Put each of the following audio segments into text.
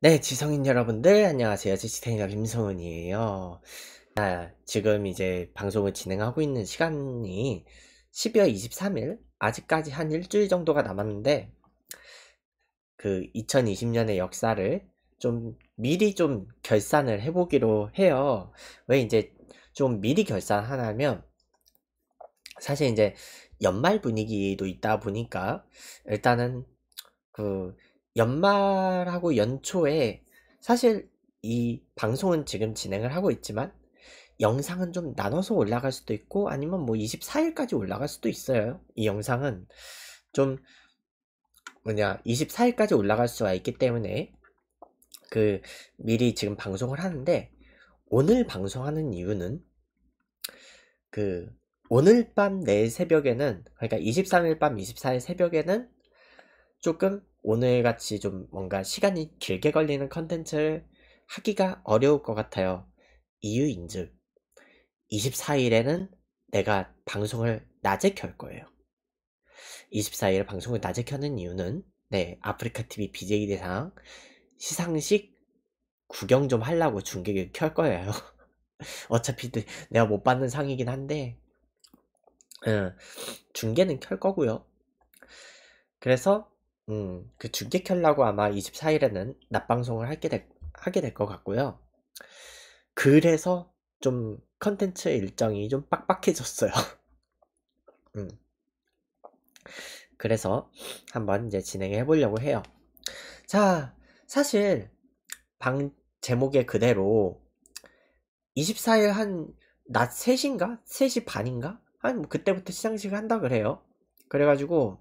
네, 지성인 여러분들 안녕하세요. 지스탱이너 김성은이에요. 아, 지금 이제 방송을 진행하고 있는 시간이 12월 23일 아직까지 한 일주일 정도가 남았는데 그 2020년의 역사를 좀 미리 좀 결산을 해보기로 해요. 왜 이제 좀 미리 결산하냐면 사실 이제 연말 분위기도 있다 보니까 일단은 그 연말하고 연초에 사실 이 방송은 지금 진행을 하고 있지만 영상은 좀 나눠서 올라갈 수도 있고 아니면 뭐 24일까지 올라갈 수도 있어요. 이 영상은 좀 뭐냐 24일까지 올라갈 수가 있기 때문에 그 미리 지금 방송을 하는데 오늘 방송하는 이유는 그 오늘 밤내일 새벽에는 그러니까 23일 밤 24일 새벽에는 조금 오늘같이 좀 뭔가 시간이 길게 걸리는 컨텐츠를 하기가 어려울 것 같아요. 이유인즉 24일에는 내가 방송을 낮에 켤 거예요. 24일 에 방송을 낮에 켜는 이유는 네 아프리카 TV BJ 대상 시상식 구경 좀 하려고 중계를 켤 거예요. 어차피 내가 못 받는 상이긴 한데 음, 중계는 켤 거고요. 그래서 음, 그 중계 켜려고 아마 24일에는 낮 방송을 하게 될, 하게 될 것 같고요. 그래서 좀 컨텐츠 일정이 좀 빡빡해졌어요. 음. 그래서 한번 이제 진행해 보려고 해요. 자, 사실 방제목에 그대로 24일 한낮 3시인가? 3시 반인가? 한 그때부터 시상식을 한다 그래요. 그래가지고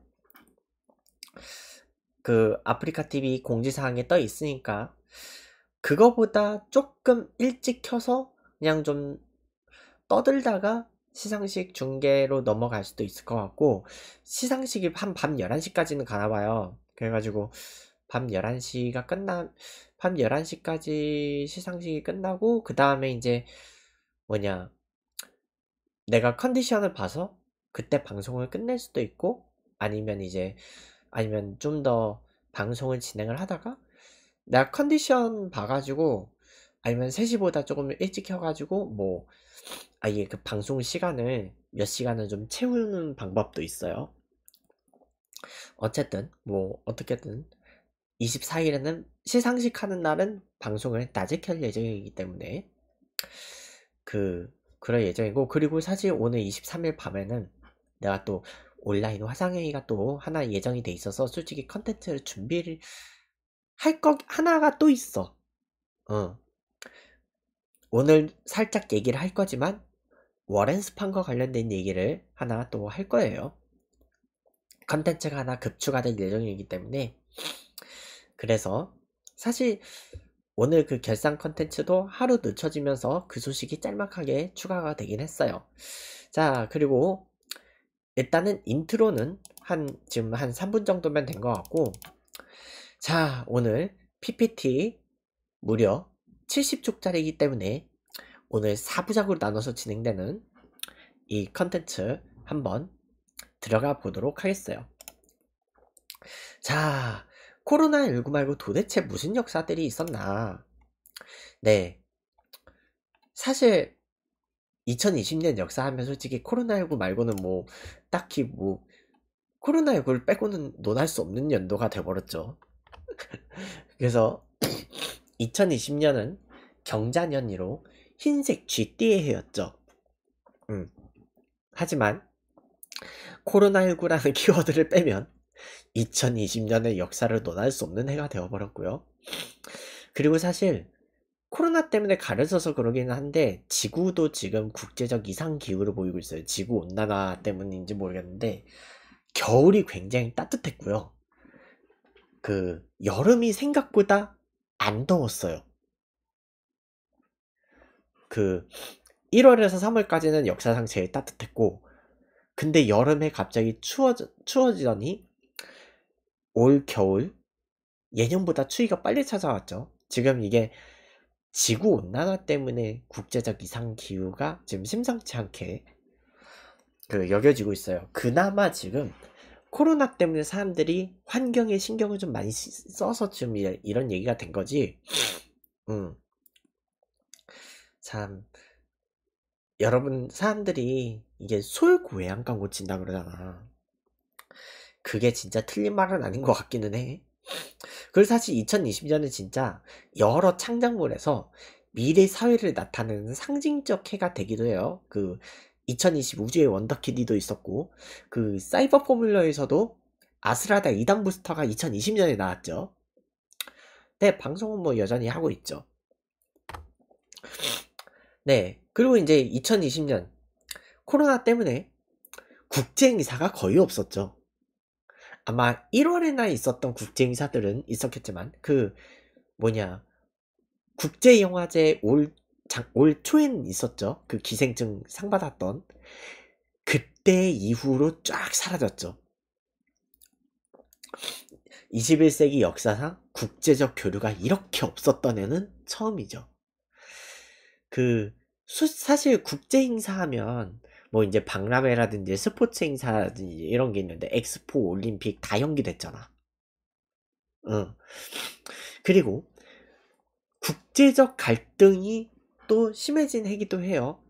그 아프리카 TV 공지사항에 떠 있으니까 그거보다 조금 일찍 켜서 그냥 좀 떠들다가 시상식 중계로 넘어갈 수도 있을 것 같고 시상식이 한 밤 11시까지는 가나 봐요 그래가지고 밤 11시가 끝나 밤 11시까지 시상식이 끝나고 그 다음에 이제 뭐냐 내가 컨디션을 봐서 그때 방송을 끝낼 수도 있고 아니면 이제 아니면 좀 더 방송을 진행을 하다가 나 컨디션 봐가지고 아니면 3시보다 조금 일찍 켜가지고 뭐 아예 그 방송 시간을 몇 시간을 좀 채우는 방법도 있어요. 어쨌든 뭐 어떻게든 24일에는 시상식 하는 날은 방송을 낮에 켤 예정이기 때문에 그 그럴 예정이고 그리고 사실 오늘 23일 밤에는 내가 또 온라인 화상회의가 또 하나 예정이 돼 있어서 솔직히 컨텐츠를 준비를 할 거 하나가 또 있어. 어. 오늘 살짝 얘기를 할 거지만 워렌 스판과 관련된 얘기를 하나 또 할 거예요. 컨텐츠가 하나 급추가 될 예정이기 때문에 그래서 사실 오늘 그 결산 컨텐츠도 하루 늦춰지면서 그 소식이 짤막하게 추가가 되긴 했어요. 자, 그리고 일단은 인트로는 한 지금 한 3분 정도면 된 것 같고 자 오늘 PPT 무려 70쪽짜리이기 때문에 오늘 4부작으로 나눠서 진행되는 이 컨텐츠 한번 들어가 보도록 하겠어요 자 코로나19 말고 도대체 무슨 역사들이 있었나 네 사실 2020년 역사하면 솔직히 코로나19 말고는 뭐 딱히 뭐 코로나19를 빼고는 논할 수 없는 연도가 돼버렸죠. 그래서 2020년은 경자년으로 흰색 쥐띠의 해였죠. 음. 하지만 코로나19라는 키워드를 빼면 2020년의 역사를 논할 수 없는 해가 되어버렸고요. 그리고 사실 코로나 때문에 가려져서 그러기는 한데 지구도 지금 국제적 이상 기후를 보이고 있어요. 지구 온난화 때문인지 모르겠는데 겨울이 굉장히 따뜻했고요. 그 여름이 생각보다 안 더웠어요. 그 1월에서 3월까지는 역사상 제일 따뜻했고 근데 여름에 갑자기 추워져, 추워지더니 올 겨울 예년보다 추위가 빨리 찾아왔죠. 지금 이게 지구 온난화 때문에 국제적 이상 기후가 지금 심상치 않게 그 여겨지고 있어요. 그나마 지금 코로나 때문에 사람들이 환경에 신경을 좀 많이 써서 지금 이런 얘기가 된 거지. 음. 참 여러분 사람들이 이게 솔고해안감 고친다 그러잖아. 그게 진짜 틀린 말은 아닌 것 같기는 해. 그걸 사실 2020년은 진짜 여러 창작물에서 미래 사회를 나타내는 상징적 해가 되기도 해요. 그 2020 우주의 원더키디도 있었고 그 사이버 포뮬러에서도 아스라다 2단 부스터가 2020년에 나왔죠. 네, 방송은 뭐 여전히 하고 있죠. 네, 그리고 이제 2020년 코로나 때문에 국제행사가 거의 없었죠. 아마 1월에나 있었던 국제 행사들은 있었겠지만 그 뭐냐 국제 영화제 올, 장, 올 초엔 있었죠. 그 기생증 상 받았던 그때 이후로 쫙 사라졌죠. 21세기 역사상 국제적 교류가 이렇게 없었던 애는 처음이죠. 그 수, 사실 국제 행사하면 뭐 이제 박람회라든지 스포츠 행사라든지 이런 게 있는데 엑스포 올림픽 다 연기됐잖아. 응. 그리고 국제적 갈등이 또 심해진 해기도 해요.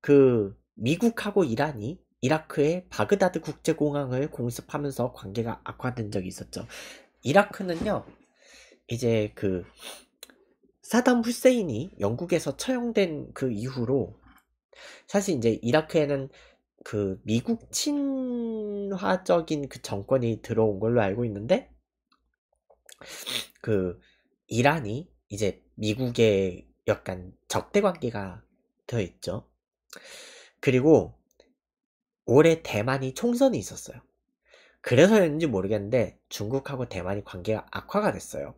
그 미국하고 이란이 이라크의 바그다드 국제공항을 공습하면서 관계가 악화된 적이 있었죠. 이라크는요, 이제 그 사담 후세인이 영국에서 처형된 그 이후로 사실 이제 이라크에는 그 미국 친화적인 그 정권이 들어온 걸로 알고 있는데 그 이란이 이제 미국의 약간 적대 관계가 되어 있죠. 그리고 올해 대만이 총선이 있었어요. 그래서였는지 모르겠는데 중국하고 대만이 관계가 악화가 됐어요.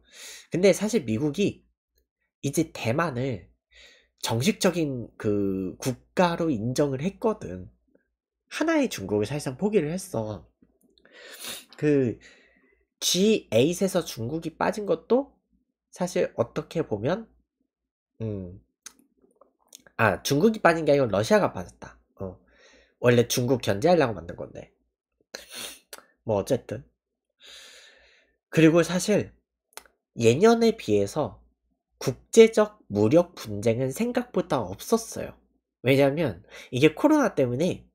근데 사실 미국이 이제 대만을 정식적인 그 국가로 인정을 했거든. 하나의 중국을 사실상 포기를 했어. 그 G8에서 중국이 빠진 것도 사실 어떻게 보면 음. 아, 중국이 빠진 게 아니고 러시아가 빠졌다. 어. 원래 중국 견제하려고 만든 건데. 뭐 어쨌든. 그리고 사실 예년에 비해서 국제적 무력 분쟁은 생각보다 없었어요. 왜냐하면 이게 코로나 때문에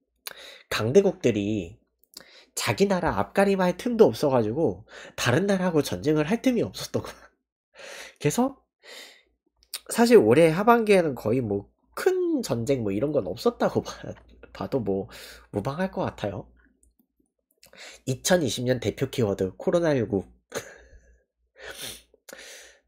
강대국들이 자기 나라 앞가림할 틈도 없어가지고 다른 나라하고 전쟁을 할 틈이 없었던 거야. 그래서 사실 올해 하반기에는 거의 뭐 큰 전쟁 뭐 이런 건 없었다고 봐, 도뭐 무방할 것 같아요. 2020년 대표 키워드 코로나19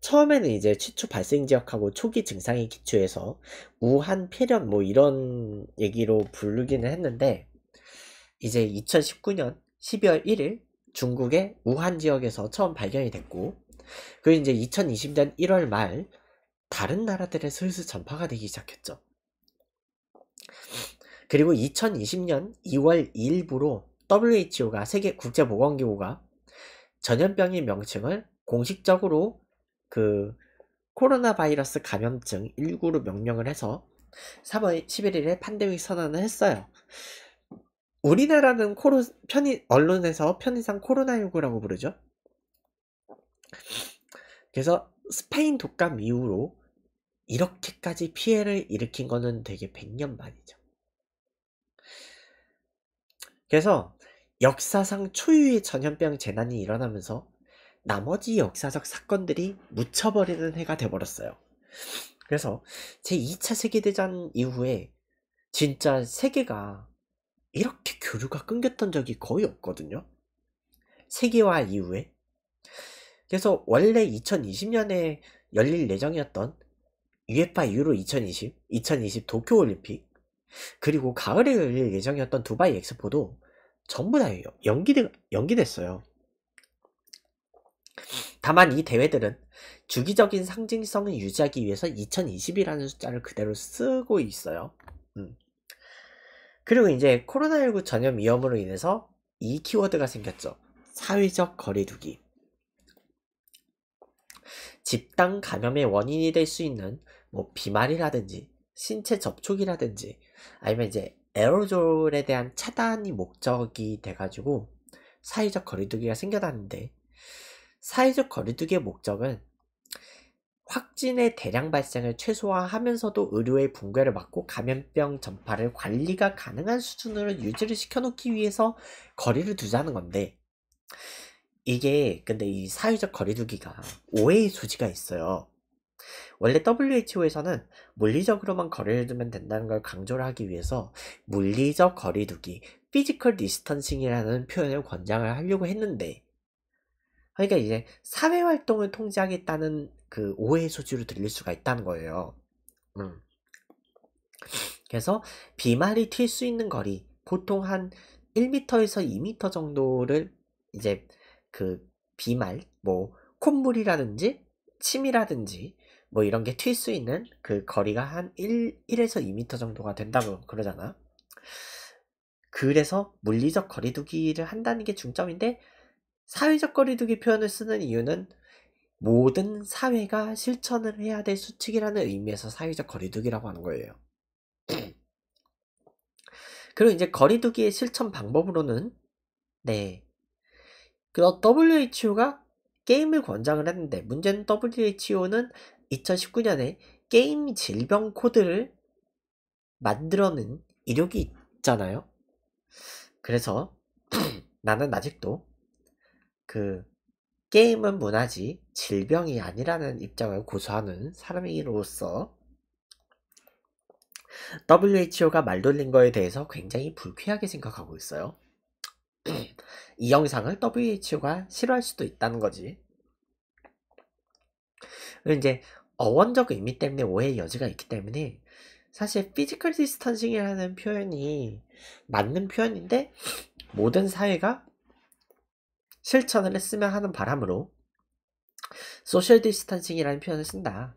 처음에는 이제 최초 발생 지역하고 초기 증상이 기초해서 우한 폐렴 뭐 이런 얘기로 부르기는 했는데 이제 2019년 12월 1일 중국의 우한 지역에서 처음 발견이 됐고 그리 이제 2020년 1월 말 다른 나라들에 슬슬 전파가 되기 시작했죠. 그리고 2020년 2월 2일부로 WHO가 세계 국제보건기구가 전염병의 명칭을 공식적으로 그 코로나 바이러스 감염증 19로 명령을 해서 3월 11일에 판데믹 선언을 했어요. 우리나라는 코로 편의 언론에서 편의상 코로나19라고 부르죠. 그래서 스페인 독감 이후로 이렇게까지 피해를 일으킨 거는 되게 100년 만이죠. 그래서 역사상 초유의 전염병 재난이 일어나면서 나머지 역사적 사건들이 묻혀버리는 해가 되어버렸어요 그래서 제2차 세계대전 이후에 진짜 세계가 이렇게 교류가 끊겼던 적이 거의 없거든요. 세계화 이후에. 그래서 원래 2020년에 열릴 예정이었던 UEFA 유로 2020, 2020 도쿄올림픽, 그리고 가을에 열릴 예정이었던 두바이 엑스포도 전부 다 연기되, 연기됐어요. 다만 이 대회들은 주기적인 상징성을 유지하기 위해서 2020이라는 숫자를 그대로 쓰고 있어요. 음. 그리고 이제 코로나19 전염 위험으로 인해서 이 키워드가 생겼죠. 사회적 거리두기. 집단 감염의 원인이 될 수 있는 뭐 비말이라든지 신체 접촉이라든지 아니면 이제 에어졸에 대한 차단이 목적이 돼가지고 사회적 거리두기가 생겨났는데 사회적 거리두기의 목적은 확진의 대량 발생을 최소화하면서도 의료의 붕괴를 막고 감염병 전파를 관리가 가능한 수준으로 유지를 시켜놓기 위해서 거리를 두자는 건데 이게 근데 이 사회적 거리두기가 오해의 소지가 있어요. 원래 WHO에서는 물리적으로만 거리를 두면 된다는 걸 강조를 하기 위해서 물리적 거리두기, 피지컬 디스턴싱이라는 표현을 권장을 하려고 했는데 그러니까 이제 사회 활동을 통제하겠다는 그 오해 소지로 들릴 수가 있다는 거예요. 음. 그래서 비말이 튈 수 있는 거리 보통 한 1m에서 2m 정도를 이제 그 비말 뭐 콧물이라든지 침이라든지 뭐 이런 게 튈 수 있는 그 거리가 한 1, 1에서 2m 정도가 된다고 그러잖아. 그래서 물리적 거리두기를 한다는 게 중점인데 사회적 거리두기 표현을 쓰는 이유는 모든 사회가 실천을 해야 될 수칙이라는 의미에서 사회적 거리두기라고 하는 거예요. 그리고 이제 거리두기의 실천 방법으로는 네. 그 WHO가 게임을 권장을 했는데 문제는 WHO는 2019년에 게임 질병 코드를 만들어낸 이력이 있잖아요. 그래서 나는 아직도 그 게임은 문화지 질병이 아니라는 입장을 고수하는 사람이로서 WHO가 말 돌린 거에 대해서 굉장히 불쾌하게 생각하고 있어요. 이 영상을 WHO가 싫어할 수도 있다는 거지. 이제 어원적 의미 때문에 오해의 여지가 있기 때문에 사실 피지컬 디스턴싱이라는 표현이 맞는 표현인데 모든 사회가 실천을 했으면 하는 바람으로 소셜 디스탄싱이라는 표현을 쓴다.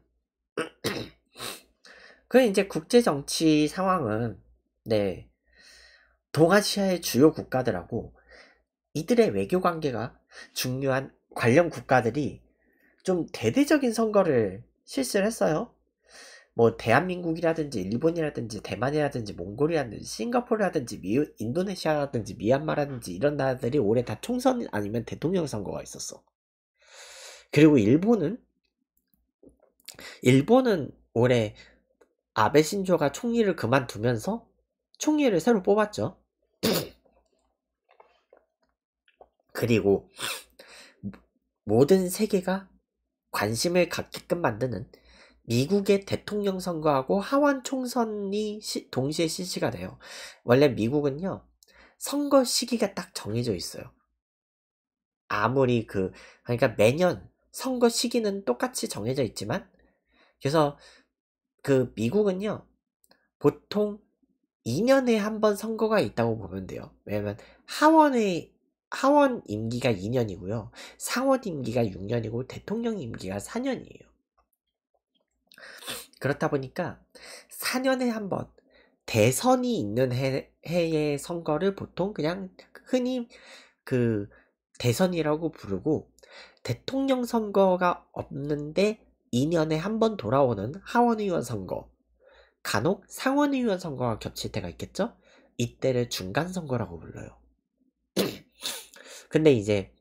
그 이제 국제 정치 상황은 네 동아시아의 주요 국가들하고 이들의 외교 관계가 중요한 관련 국가들이 좀 대대적인 선거를 실시를 했어요. 뭐 대한민국이라든지 일본이라든지 대만이라든지 몽골이라든지 싱가포르라든지 미, 인도네시아라든지 미얀마라든지 이런 나라들이 올해 다 총선 아니면 대통령 선거가 있었어. 그리고 일본은 일본은 올해 아베 신조가 총리를 그만두면서 총리를 새로 뽑았죠. 그리고 모든 세계가 관심을 갖게끔 만드는 미국의 대통령 선거하고 하원 총선이 시, 동시에 실시가 돼요. 원래 미국은요, 선거 시기가 딱 정해져 있어요. 아무리 그, 그러니까 매년 선거 시기는 똑같이 정해져 있지만, 그래서 그 미국은요, 보통 2년에 한 번 선거가 있다고 보면 돼요. 왜냐면 하원의 하원 임기가 2년이고요. 상원 임기가 6년이고 대통령 임기가 4년이에요. 그렇다 보니까 4년에 한 번 대선이 있는 해, 해의 선거를 보통 그냥 흔히 그 대선이라고 부르고 대통령 선거가 없는데 2년에 한 번 돌아오는 하원의원 선거 간혹 상원의원 선거가 겹칠 때가 있겠죠? 이때를 중간선거라고 불러요. 근데 이제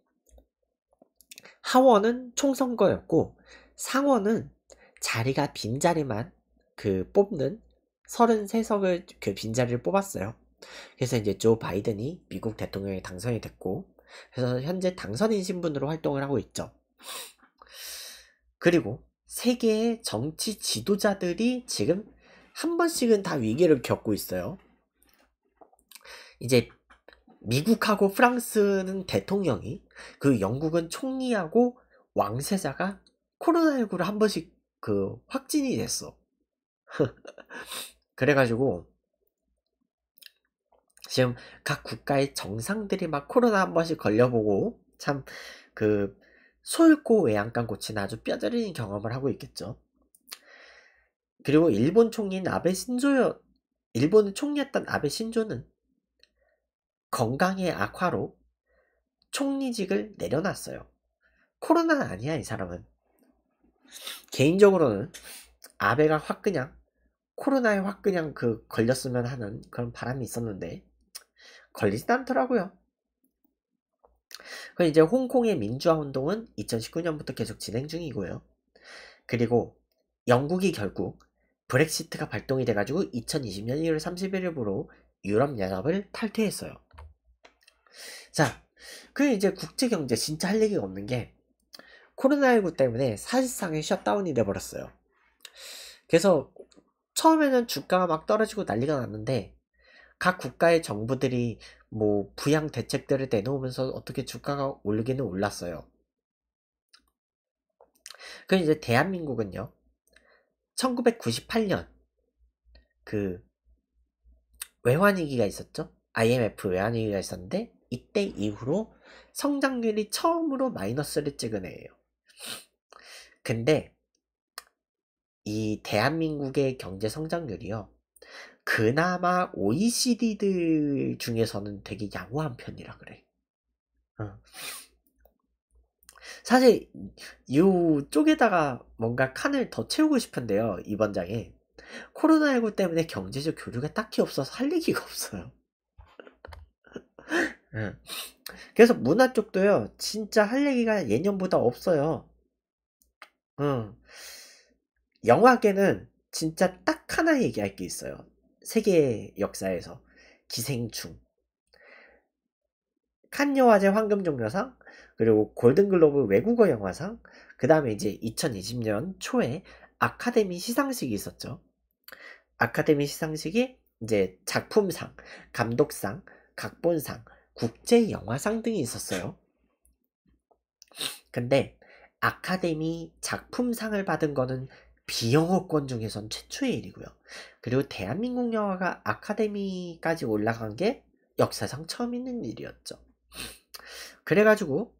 하원은 총선거였고 상원은 자리가 빈자리만 그 뽑는 33석을 그 빈자리를 뽑았어요. 그래서 이제 조 바이든이 미국 대통령에 당선이 됐고 그래서 현재 당선인 신분으로 활동을 하고 있죠. 그리고 세계의 정치 지도자들이 지금 한 번씩은 다 위기를 겪고 있어요. 이제 미국하고 프랑스는 대통령이 그 영국은 총리하고 왕세자가 코로나19를 한 번씩 그 확진이 됐어. 그래가지고 지금 각 국가의 정상들이 막 코로나 한 번씩 걸려보고 참 그솔고 외양간 고치는 아주 뼈저리는 경험을 하고 있겠죠. 그리고 일본 총리인 아베 신조요 일본 총리였던 아베 신조는 건강의 악화로 총리직을 내려놨어요. 코로나는 아니야 이 사람은. 개인적으로는 아베가 확 그냥 코로나에 확 그냥 그 걸렸으면 하는 그런 바람이 있었는데 걸리진 않더라고요. 그 이제 홍콩의 민주화 운동은 2019년부터 계속 진행 중이고요. 그리고 영국이 결국 브렉시트가 발동이 돼가지고 2020년 1월 31일부로 유럽 연합을 탈퇴했어요. 자, 그 이제 국제 경제 진짜 할 얘기가 없는 게 코로나19 때문에 사실상의 셧다운이 돼버렸어요. 그래서 처음에는 주가가 막 떨어지고 난리가 났는데 각 국가의 정부들이 뭐 부양 대책들을 내놓으면서 어떻게 주가가 올리기는 올랐어요. 그 이제 대한민국은요. 1998년 그 외환위기가 있었죠. IMF 외환위기가 있었는데 이때 이후로 성장률이 처음으로 마이너스를 찍은 해예요. 근데 이 대한민국의 경제 성장률이요. 그나마 OECD들 중에서는 되게 양호한 편이라 그래. 어. 사실 이쪽에다가 뭔가 칸을 더 채우고 싶은데요. 이번 장에. 코로나19 때문에 경제적 교류가 딱히 없어서 할 얘기가 없어요. 예. 그래서 문화 쪽도요. 진짜 할 얘기가 예년보다 없어요. 음. 영화계는 진짜 딱 하나 얘기할 게 있어요. 세계 역사에서 기생충. 칸 영화제 황금종려상 그리고 골든글로브 외국어 영화상 그 다음에 이제 2020년 초에 아카데미 시상식이 있었죠. 아카데미 시상식이 이제 작품상, 감독상, 각본상, 국제영화상 등이 있었어요. 근데 아카데미 작품상을 받은 거는 비영어권 중에선 최초의 일이고요. 그리고 대한민국 영화가 아카데미까지 올라간 게 역사상 처음 있는 일이었죠. 그래가지고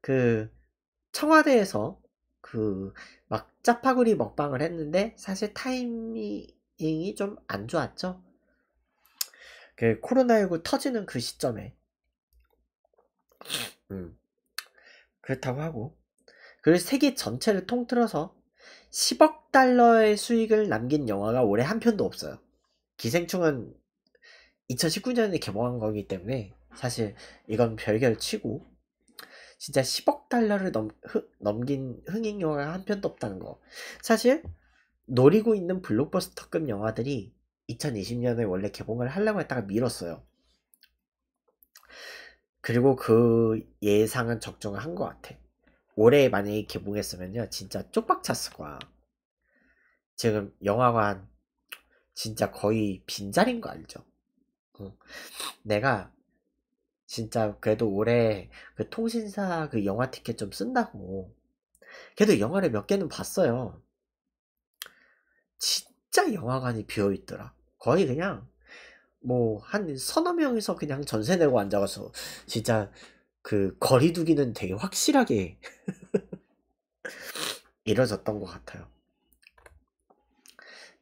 그 청와대에서 그막 짜파구리 먹방을 했는데 사실 타이밍이 좀 안 좋았죠. 그 코로나19 터지는 그 시점에 음 그렇다고 하고 그리고 세계 전체를 통틀어서 10억 달러의 수익을 남긴 영화가 올해 한 편도 없어요. 기생충은 2019년에 개봉한 거기 때문에 사실 이건 별개를 치고 진짜 10억 달러를 넘, 흐, 넘긴 흥행 영화가 한 편도 없다는 거. 사실 노리고 있는 블록버스터급 영화들이 2020년에 원래 개봉을 하려고 했다가 미뤘어요. 그리고 그 예상은 적정한 것 같아. 올해 만약에 개봉했으면요 진짜 쪽박 찼을 거야 지금 영화관 진짜 거의 빈자리인 거 알죠? 어. 내가 진짜 그래도 올해 그 통신사 그 영화 티켓 좀 쓴다고 그래도 영화를 몇 개는 봤어요 진짜 영화관이 비어있더라 거의 그냥 뭐 한 서너 명이서 그냥 전세 내고 앉아가서 진짜 그 거리두기는 되게 확실하게 이뤄졌던 것 같아요.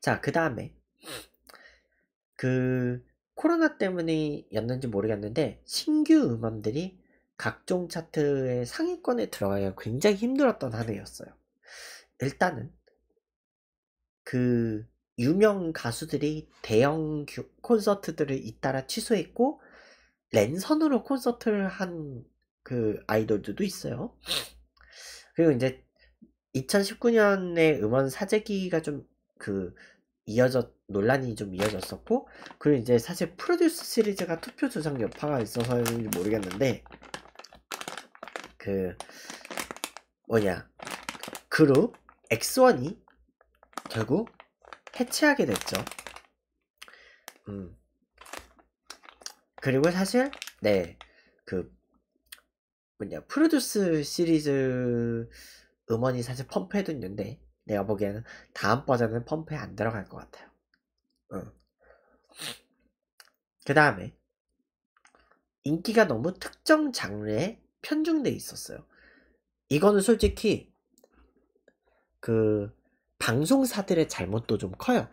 자, 그 다음에 그 코로나 때문에였는지 모르겠는데 신규 음원들이 각종 차트의 상위권에 들어가기가 굉장히 힘들었던 한 해였어요. 일단은 그 유명 가수들이 대형 콘서트들을 잇따라 취소했고 랜선으로 콘서트를 한그 아이돌들도 있어요. 그리고 이제 2019년에 음원 사재기가 좀 그 이어졌 논란이 좀 이어졌었고 그리고 이제 사실 프로듀스 시리즈가 투표 조작 여파가 있어서인지 모르겠는데 그 뭐냐 그룹 x 1이 결국 해체하게 됐죠. 음. 그리고 사실 네그 뭐냐 프로듀스 시리즈 음원이 사실 펌프에도 있는데 내가 보기에는 다음 버전은 펌프에 안 들어갈 것 같아요. 응. 그 다음에 인기가 너무 특정 장르에 편중돼 있었어요. 이거는 솔직히 그 방송사들의 잘못도 좀 커요.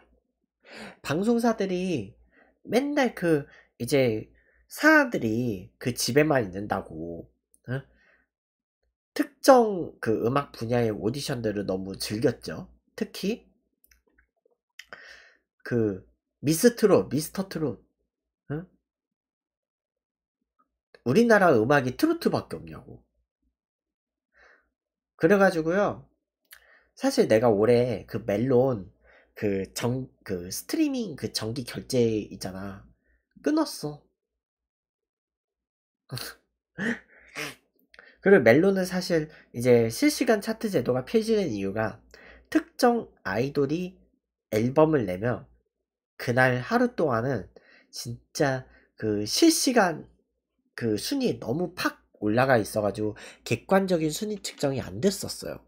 방송사들이 맨날 그 이제 사람들이 그 집에만 있는다고 특정 그 음악 분야의 오디션들을 너무 즐겼죠. 특히 그 미스트롯, 미스터트롯. 우리나라 음악이 트로트밖에 없냐고. 그래가지고요. 사실 내가 올해 그 멜론 그정그 그 스트리밍 그 정기 결제 있잖아. 끊었어. 그리고 멜론은 사실 이제 실시간 차트 제도가 폐지된 이유가 특정 아이돌이 앨범을 내면 그날 하루 동안은 진짜 그 실시간 그 순위에 너무 팍 올라가 있어가지고 객관적인 순위 측정이 안 됐었어요.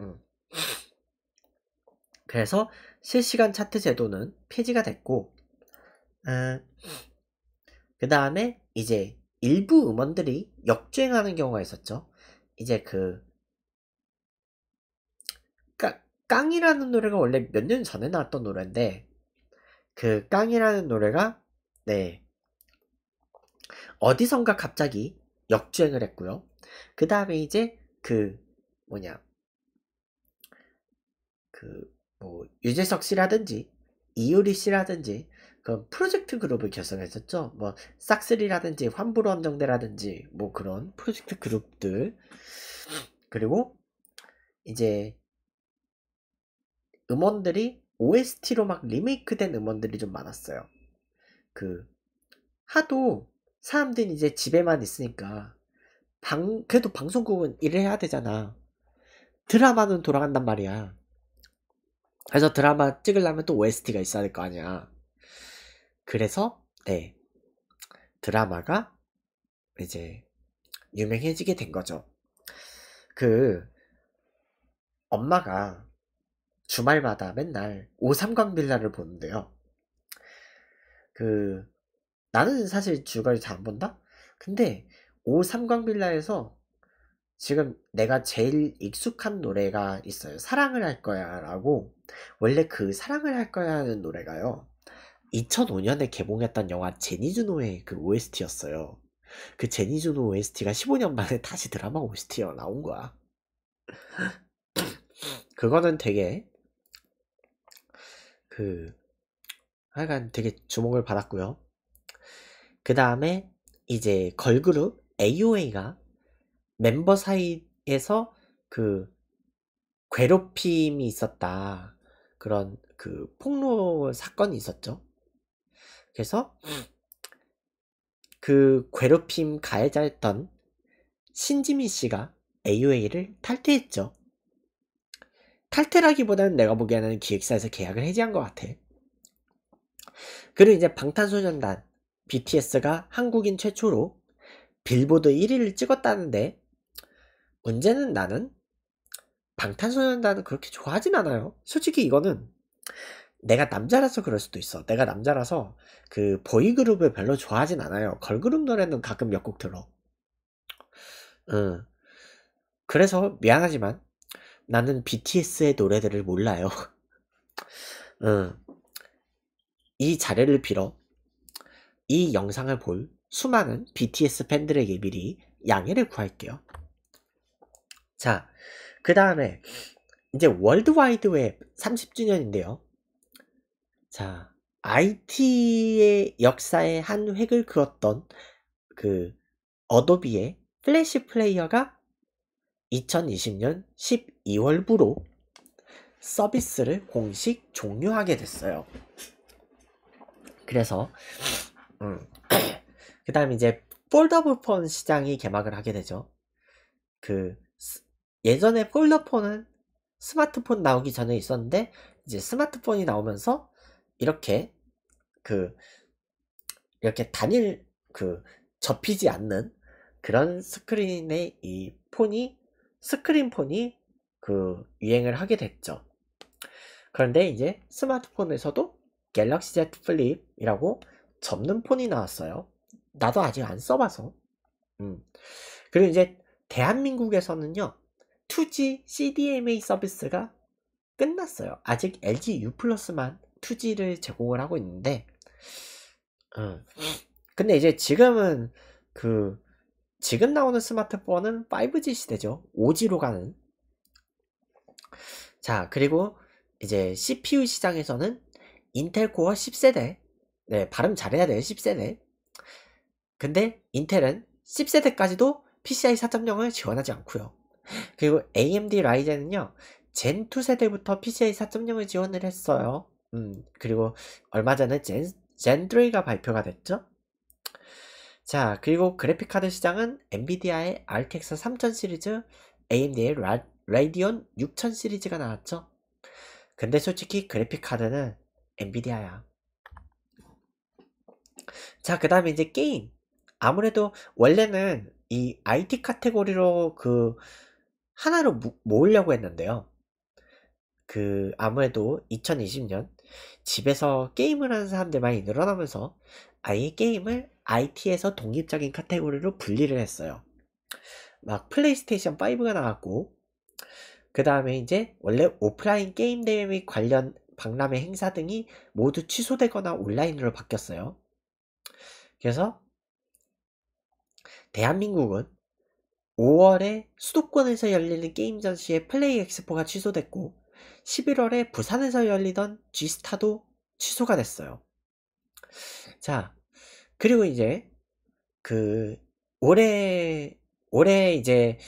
음. 그래서 실시간 차트 제도는 폐지가 됐고, 아, 그 다음에 이제 일부 음원들이 역주행하는 경우가 있었죠. 이제 그 까, 깡이라는 노래가 원래 몇 년 전에 나왔던 노래인데 그 깡이라는 노래가 네 어디선가 갑자기 역주행을 했고요. 그 다음에 이제 그 뭐냐 그 뭐 유재석 씨라든지 이효리 씨라든지 그 프로젝트 그룹을 결성했었죠. 뭐싹쓸이라든지 환불원정대라든지 뭐 그런 프로젝트 그룹들 그리고 이제 음원들이 OST로 막 리메이크된 음원들이 좀 많았어요. 그 하도 사람들이 이제 집에만 있으니까 방 그래도 방송국은 일을 해야 되잖아. 드라마는 돌아간단 말이야. 그래서 드라마 찍으려면 또 OST가 있어야 될 거 아니야. 그래서 네 드라마가 이제 유명해지게 된 거죠. 그 엄마가 주말마다 맨날 오삼광 빌라를 보는데요. 그 나는 사실 주간을 잘안 본다. 근데 오삼광 빌라에서 지금 내가 제일 익숙한 노래가 있어요. 사랑을 할 거야라고 원래 그 사랑을 할 거야 하는 노래가요. 2005년에 개봉했던 영화 제니즈노의그 OST였어요. 그제니즈노 OST가 15년 만에 다시 드라마 OST로 나온 거야. 그거는 되게 그 하여간 되게 주목을 받았고요. 그 다음에 이제 걸그룹 AOA가 멤버 사이에서 그 괴롭힘이 있었다. 그런 그 폭로 사건이 있었죠. 그래서 그 괴롭힘 가해자였던 신지민 씨가 AOA를 탈퇴했죠. 탈퇴라기보다는 내가 보기에는 기획사에서 계약을 해지한 것 같아. 그리고 이제 방탄소년단 BTS가 한국인 최초로 빌보드 1위를 찍었다는데 문제는 나는 방탄소년단은 그렇게 좋아하진 않아요. 솔직히 이거는 내가 남자라서 그럴 수도 있어. 내가 남자라서 그 보이그룹을 별로 좋아하진 않아요. 걸그룹 노래는 가끔 몇 곡 들어. 응. 그래서 미안하지만 나는 BTS의 노래들을 몰라요. 응. 이 자리를 빌어 이 영상을 볼 수많은 BTS 팬들에게 미리 양해를 구할게요. 자, 그 다음에 이제 월드와이드 웹 30주년인데요. 자, IT의 역사에한 획을 그었던 그 어도비의 플래시 플레이어가 2020년 12월부로 서비스를 공식 종료하게 됐어요. 그래서 음, 그 다음 이제 폴더블폰 시장이 개막을 하게 되죠. 그 예전에 폴더폰은 스마트폰 나오기 전에 있었는데 이제 스마트폰이 나오면서 이렇게 그 이렇게 단일 그 접히지 않는 그런 스크린의 이 폰이 스크린 폰이 그 유행을 하게 됐죠. 그런데 이제 스마트폰에서도 갤럭시 Z 플립이라고 접는 폰이 나왔어요. 나도 아직 안 써봐서. 음. 그리고 이제 대한민국에서는요, 2G CDMA 서비스가 끝났어요. 아직 LG U 플러스만 2 g 를 제공을 하고 있는데 음. 근데 이제 지금은 그 지금 나오는 스마트폰은 5G 시대죠 5G로 가는 자 그리고 이제 CPU 시장에서는 인텔 코어 10세대 네 발음 잘해야 돼요 10세대 근데 인텔은 10세대까지도 PCI 4.0을 지원하지 않고요 그리고 AMD 라이젠은요 젠2 세대부터 PCI 4.0을 지원을 했어요 음, 그리고 얼마 전에 젠, 젠이가 발표가 됐죠? 자, 그리고 그래픽카드 시장은 엔비디아의 RTX 3000 시리즈, AMD의 라, 라디온 6000 시리즈가 나왔죠? 근데 솔직히 그래픽카드는 엔비디아야. 자, 그 다음에 이제 게임. 아무래도 원래는 이 IT 카테고리로 그 하나로 모으려고 했는데요. 그 아무래도 2020년 집에서 게임을 하는 사람들 많이 늘어나면서 아예 게임을 IT에서 독립적인 카테고리로 분리를 했어요. 막 플레이스테이션 5가 나왔고 그 다음에 이제 원래 오프라인 게임 대회 및 관련 박람회 행사 등이 모두 취소되거나 온라인으로 바뀌었어요. 그래서 대한민국은 5월에 수도권에서 열리는 게임 전시회 플레이 엑스포가 취소됐고 11월에 부산에서 열리던 G스타도 취소가 됐어요. 자, 그리고 이제 그 올해 올해 이제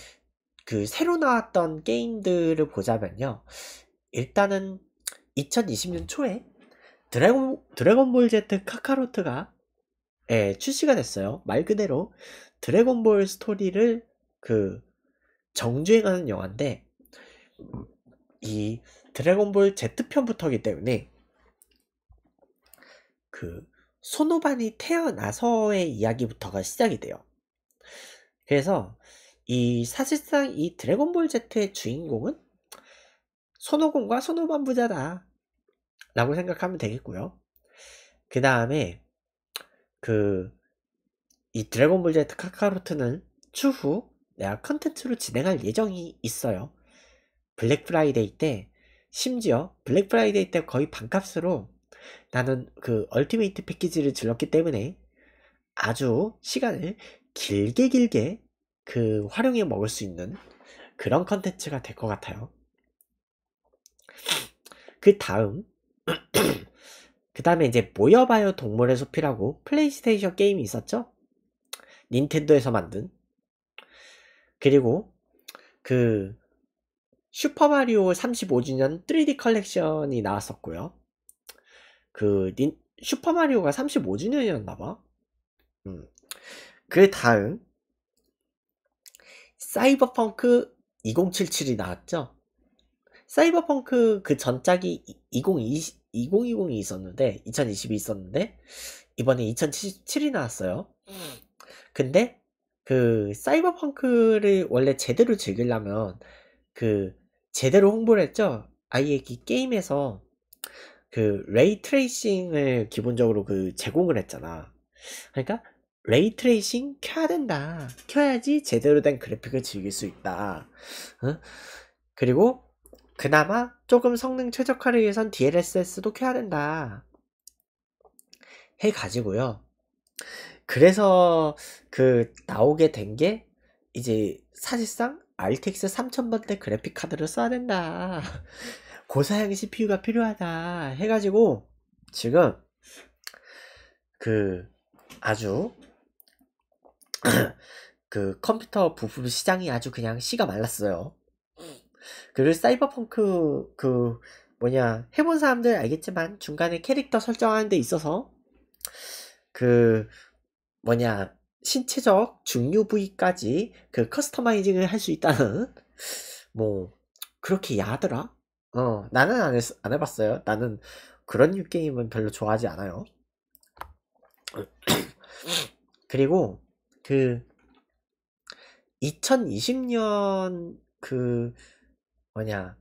그 새로 나왔던 게임들을 보자면요. 일단은 2020년 초에 드래곤 드래곤볼 Z 카카로트가 예, 출시가 됐어요. 말 그대로 드래곤볼 스토리를 그 정주행하는 영화인데 이 드래곤볼 Z편부터기 때문에 그 소노반이 태어나서의 이야기부터가 시작이 돼요. 그래서 이 사실상 이 드래곤볼 Z의 주인공은 소노공과소노반 부자다 라고 생각하면 되겠고요. 그 다음에 그 이 드래곤볼 Z 카카로트는 추후 내가 컨텐츠로 진행할 예정이 있어요. 블랙 프라이데이 때 심지어 블랙 프라이데이 때 거의 반값으로 나는 그 얼티메이트 패키지를 질렀기 때문에 아주 시간을 길게 길게 그 활용해 먹을 수 있는 그런 컨텐츠가 될 것 같아요. 그 다음 그 다음에 이제 모여봐요 동물의 숲이라고 플레이스테이션 게임이 있었죠? 닌텐도에서 만든 그리고 그 슈퍼마리오 35주년 3D 컬렉션이 나왔었고요. 그 닌, 슈퍼마리오가 35주년이었나봐. 음. 그 다음 사이버펑크 2077이 나왔죠. 사이버펑크 그 전작이 2020, 2020이 있었는데 2020이 있었는데 이번에 2077이 나왔어요. 근데 그 사이버펑크를 원래 제대로 즐기려면 그 제대로 홍보를 했죠. 아예 이 게임에서 그 레이트레이싱을 기본적으로 그 제공을 했잖아. 그러니까 레이트레이싱 켜야 된다. 켜야지 제대로 된 그래픽을 즐길 수 있다. 응? 그리고 그나마 조금 성능 최적화를 위해선 DLSS도 켜야 된다. 해가지고요. 그래서 그 나오게 된 게 이제 사실상 RTX 3000번대 그래픽 카드를 써야 된다 고사양 CPU가 필요하다 해가지고 지금 그 아주 그 컴퓨터 부품 시장이 아주 그냥 씨가 말랐어요 그리고 사이버펑크 그 뭐냐 해본 사람들 알겠지만 중간에 캐릭터 설정하는 데 있어서 그 뭐냐 신체적 중요 부위까지 그 커스터마이징을 할 수 있다는 뭐 그렇게 야하더라 어 나는 안, 했, 안 해봤어요 나는 그런 유 게임은 별로 좋아하지 않아요 그리고 그 2020년 그 뭐냐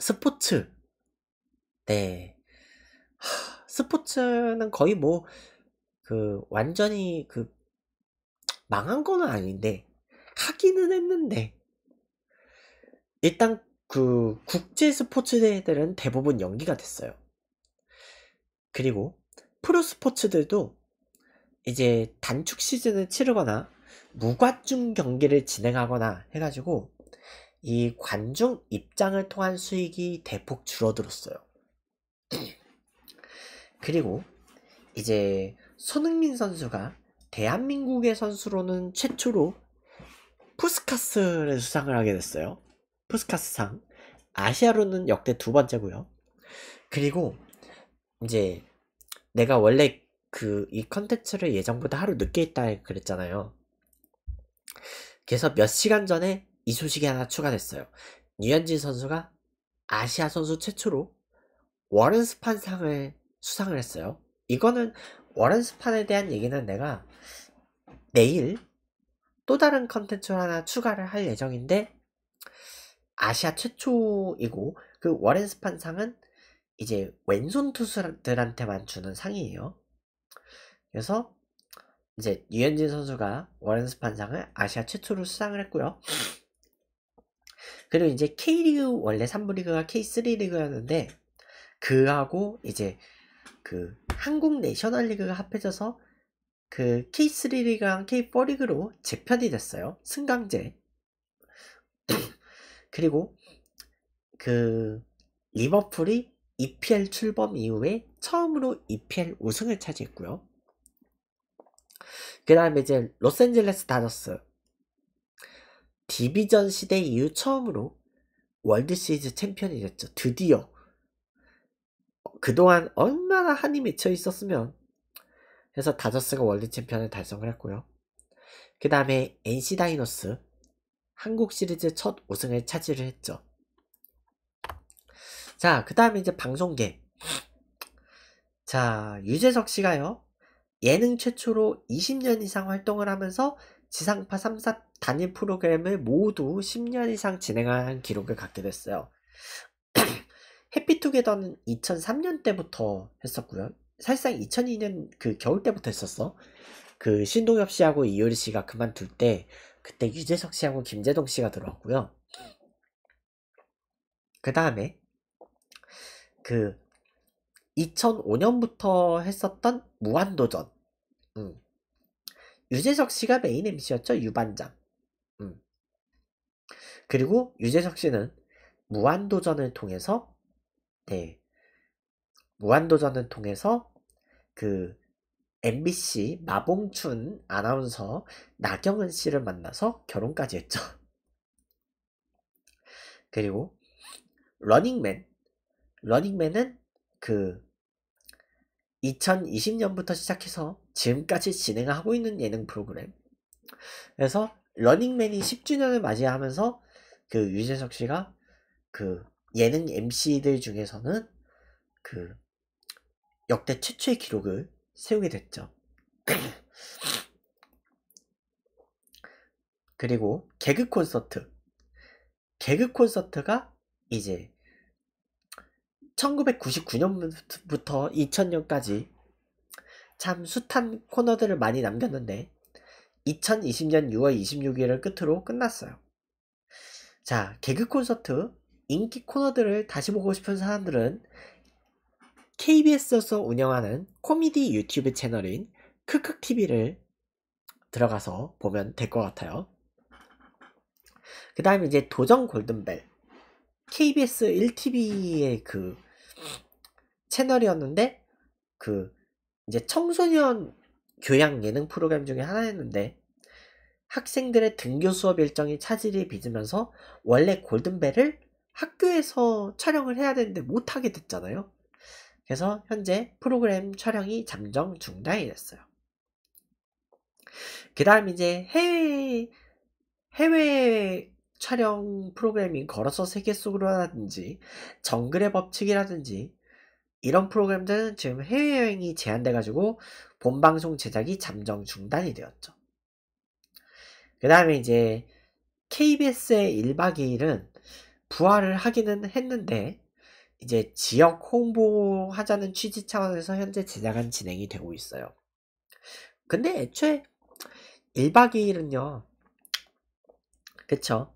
스포츠 네 스포츠는 거의 뭐그 완전히 그 망한 건 아닌데 하기는 했는데 일단 그 국제 스포츠 대회들은 대부분 연기가 됐어요. 그리고 프로 스포츠들도 이제 단축 시즌을 치르거나 무관중 경기를 진행하거나 해가지고 이 관중 입장을 통한 수익이 대폭 줄어들었어요. 그리고 이제 손흥민 선수가 대한민국의 선수로는 최초로 푸스카스를 수상을 하게 됐어요. 푸스카스상. 아시아로는 역대 두 번째고요. 그리고 이제 내가 원래 그 이 컨텐츠를 예정보다 하루 늦게 했다 그랬잖아요. 그래서 몇 시간 전에 이 소식이 하나 추가됐어요. 유현진 선수가 아시아 선수 최초로 워렌스판상을 수상을 했어요. 이거는 워런스판에 대한 얘기는 내가 내일 또 다른 컨텐츠 하나 추가를 할 예정인데 아시아 최초이고 그 워렌스판 상은 이제 왼손 투수들한테만 주는 상이에요. 그래서 이제 유현진 선수가 워렌스판 상을 아시아 최초로 수상을 했고요. 그리고 이제 K리그 원래 3부 리그가 K3 리그였는데 그하고 이제 그 한국 내셔널리그가 합해져서 그 K3리그랑 K4리그로 재편이 됐어요. 승강제. 그리고 그 리버풀이 EPL 출범 이후에 처음으로 EPL 우승을 차지했고요. 그 다음에 이제 로스앤젤레스 다저스 디비전 시대 이후 처음으로 월드 시리즈 챔피언이 됐죠. 드디어 그동안 얼마나 한이 맺혀 있었으면 해서 다저스가 월드 챔피언을 달성을 했고요. 그 다음에 NC 다이노스 한국 시리즈 첫 우승을 차지를 했죠. 자, 그 다음에 이제 방송계. 자, 유재석 씨가요. 예능 최초로 20년 이상 활동을 하면서 지상파 3사 단일 프로그램을 모두 10년 이상 진행한 기록을 갖게 됐어요. 해피투게더는 2003년 때부터 했었고요. 사실상 2002년 그 겨울 때부터 했었어. 그 신동엽 씨하고 이효리 씨가 그만둘 때 그때 유재석 씨하고 김재동 씨가 들어왔고요. 그 다음에 그 2005년부터 했었던 무한도전. 음. 유재석 씨가 메인 MC였죠. 유반장. 음. 그리고 유재석 씨는 무한도전을 통해서 네. 무한도전을 통해서 그 MBC 마봉춘 아나운서 나경은 씨를 만나서 결혼까지 했죠. 그리고 러닝맨. 러닝맨은 그 2020년부터 시작해서 지금까지 진행하고 있는 예능 프로그램. 그래서 러닝맨이 10주년을 맞이하면서 그 유재석 씨가 그 예능 MC들 중에서는 그 역대 최초의 기록을 세우게 됐죠. 그리고 개그 콘서트. 개그 콘서트가 이제 1999년부터 2000년까지 참 숱한 코너들을 많이 남겼는데 2020년 6월 26일을 끝으로 끝났어요. 자, 개그 콘서트 인기 코너들을 다시 보고 싶은 사람들은 KBS에서 운영하는 코미디 유튜브 채널인 크크TV를 들어가서 보면 될 것 같아요. 그 다음에 이제 도전 골든벨. KBS 1TV의 그 채널이었는데, 그 이제 청소년 교양 예능 프로그램 중에 하나였는데, 학생들의 등교 수업 일정이 차질이 빚으면서 원래 골든벨을 학교에서 촬영을 해야 되는데 못하게 됐잖아요. 그래서 현재 프로그램 촬영이 잠정 중단이 됐어요. 그 다음 이제 해외, 해외 촬영 프로그램인 걸어서 세계 속으로라든지 정글의 법칙이라든지 이런 프로그램들은 지금 해외여행이 제한돼가지고 본방송 제작이 잠정 중단이 되었죠. 그 다음에 이제 KBS의 1박 2일은 부활을 하기는 했는데 이제 지역 홍보하자는 취지 차원에서 현재 제작은 진행이 되고 있어요. 근데 애초에 1박 2일은요. 그쵸?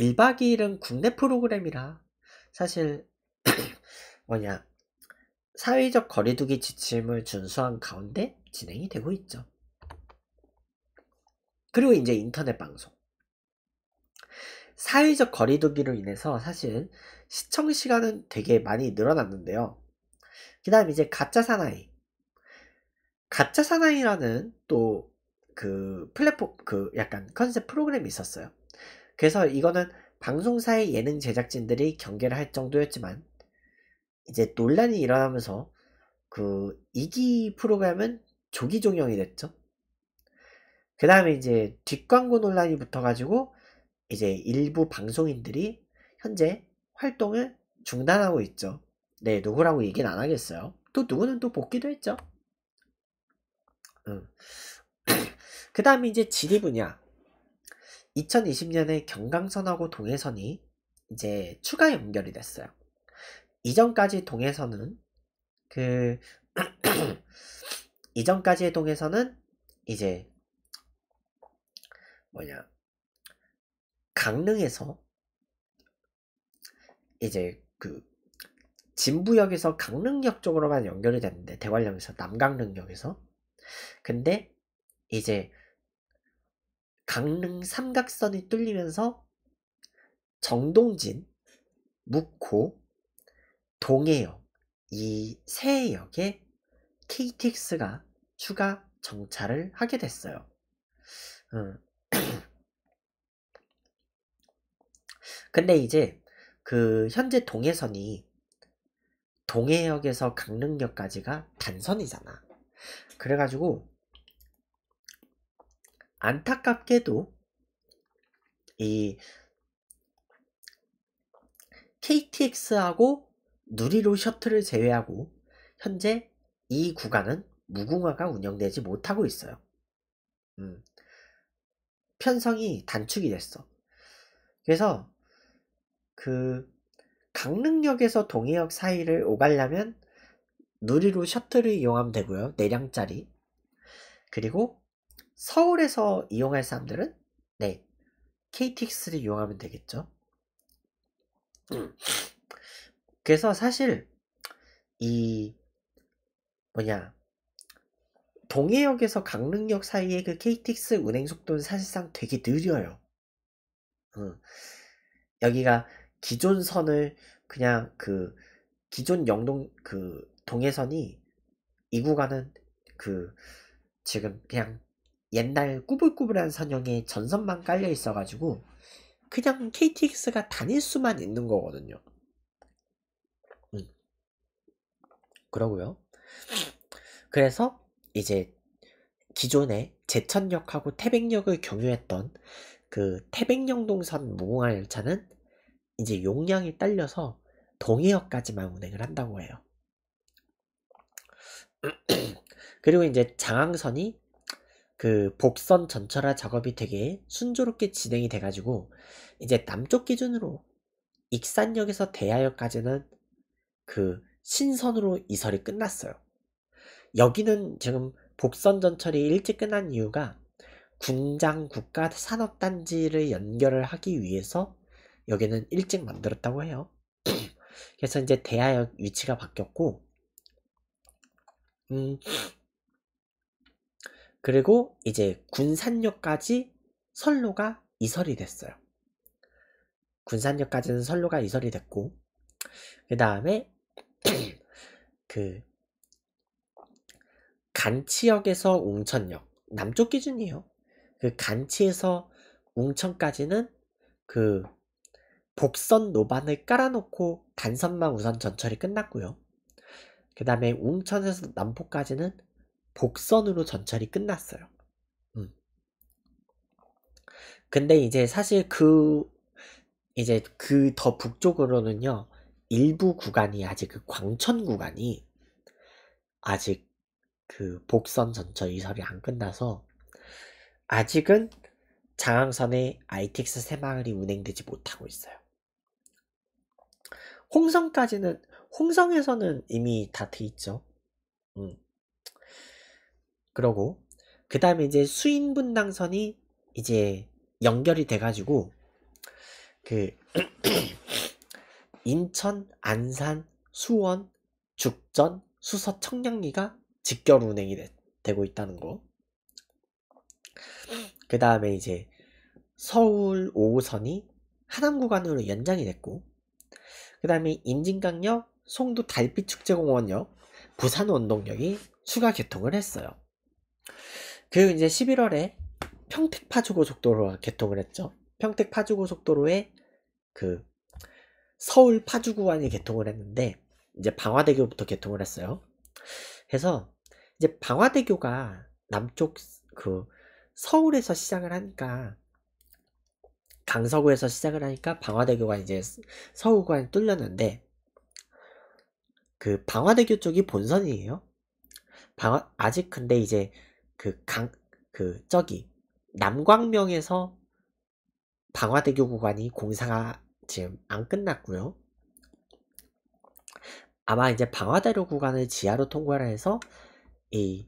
1박 2일은 국내 프로그램이라 사실 뭐냐 사회적 거리두기 지침을 준수한 가운데 진행이 되고 있죠. 그리고 이제 인터넷 방송. 사회적 거리두기로 인해서 사실 시청 시간은 되게 많이 늘어났는데요. 그 다음 이제 가짜 사나이. 가짜 사나이라는 또 그 플랫폼, 그 약간 컨셉 프로그램이 있었어요. 그래서 이거는 방송사의 예능 제작진들이 경계를 할 정도였지만 이제 논란이 일어나면서 그 이기 프로그램은 조기 종영이 됐죠. 그 다음에 이제 뒷광고 논란이 붙어가지고 이제 일부 방송인들이 현재 활동을 중단하고 있죠. 네, 누구라고 얘기는 안 하겠어요. 또 누구는 또 복귀도 했죠. 음. 그 다음에 이제 지리 분야. 2020년에 경강선하고 동해선이 이제 추가 연결이 됐어요. 이전까지 동해선은 그 이전까지의 동해선은 이제 뭐냐 강릉에서 이제 그 진부역에서 강릉역 쪽으로만 연결이 됐는데 대관령에서 남강릉역에서 근데 이제 강릉 삼각선이 뚫리면서 정동진, 묵호, 동해역 이세 역에 KTX가 추가 정차를 하게 됐어요. 음. 근데 이제 그 현재 동해선이 동해역에서 강릉역까지가 단선이잖아. 그래가지고 안타깝게도 이 KTX하고 누리로 셔틀을 제외하고 현재 이 구간은 무궁화가 운영되지 못하고 있어요. 음. 편성이 단축이 됐어. 그래서 그 강릉역에서 동해역 사이를 오가려면 누리로 셔틀을 이용하면 되고요. 4량짜리. 그리고 서울에서 이용할 사람들은 네. KTX를 이용하면 되겠죠. 음. 그래서 사실 이 뭐냐 동해역에서 강릉역 사이의 그 KTX 운행 속도는 사실상 되게 느려요. 음. 여기가 기존 선을 그냥 그 기존 영동 그 동해선이 이 구간은 그 지금 그냥 옛날 꾸불꾸불한 선형의 전선만 깔려 있어가지고 그냥 KTX가 다닐 수만 있는 거거든요. 음. 그러고요. 그래서 이제 기존에 제천역하고 태백역을 경유했던 그 태백영동선 무궁화 열차는 이제 용량이 딸려서 동해역까지만 운행을 한다고 해요. 그리고 이제 장항선이 그 복선 전철화 작업이 되게 순조롭게 진행이 돼가지고 이제 남쪽 기준으로 익산역에서 대하역까지는 그 신선으로 이설이 끝났어요. 여기는 지금 복선 전철이 일찍 끝난 이유가 군장 국가 산업단지를 연결을 하기 위해서 여기는 일찍 만들었다고 해요. 그래서 이제 대하역 위치가 바뀌었고, 음, 그리고 이제 군산역까지 선로가 이설이 됐어요. 군산역까지는 선로가 이설이 됐고, 그 다음에, 그, 간치역에서 웅천역, 남쪽 기준이에요. 그 간치에서 웅천까지는 그 복선 노반을 깔아놓고 단선만 우선 전철이 끝났고요. 그 다음에 웅천에서 남포까지는 복선으로 전철이 끝났어요. 음. 근데 이제 사실 그 이제 그 더 북쪽으로는요 일부 구간이 아직 그 광천 구간이 아직 그 복선 전철 이설이 안 끝나서 아직은 장항선의 ITX 새마을이 운행되지 못하고 있어요. 홍성까지는 홍성에서는 이미 다 돼 있죠. 음. 그러고 그 다음에 이제 수인 분당선이 이제 연결이 돼가지고 그 인천, 안산, 수원, 죽전, 수서, 청량리가 직결 운행이 되, 되고 있다는 거. 그 다음에 이제 서울 5호선이 하남 구간으로 연장이 됐고 그 다음에 임진강역, 송도 달빛축제공원역, 부산원동역이 추가 개통을 했어요. 그리고 이제 11월에 평택 파주고속도로가 개통을 했죠. 평택 파주고속도로에 그 서울 파주구간이 개통을 했는데 이제 방화대교부터 개통을 했어요. 그래서 이제 방화대교가 남쪽 그 서울에서 시작을 하니까 강서구에서 시작을 하니까 방화대교가 이제 서구간 뚫렸는데 그 방화대교 쪽이 본선이에요. 방화 아직 근데 이제 그강그 그 저기 남광명에서 방화대교 구간이 공사가 지금 안 끝났고요. 아마 이제 방화대교 구간을 지하로 통과를 해서 이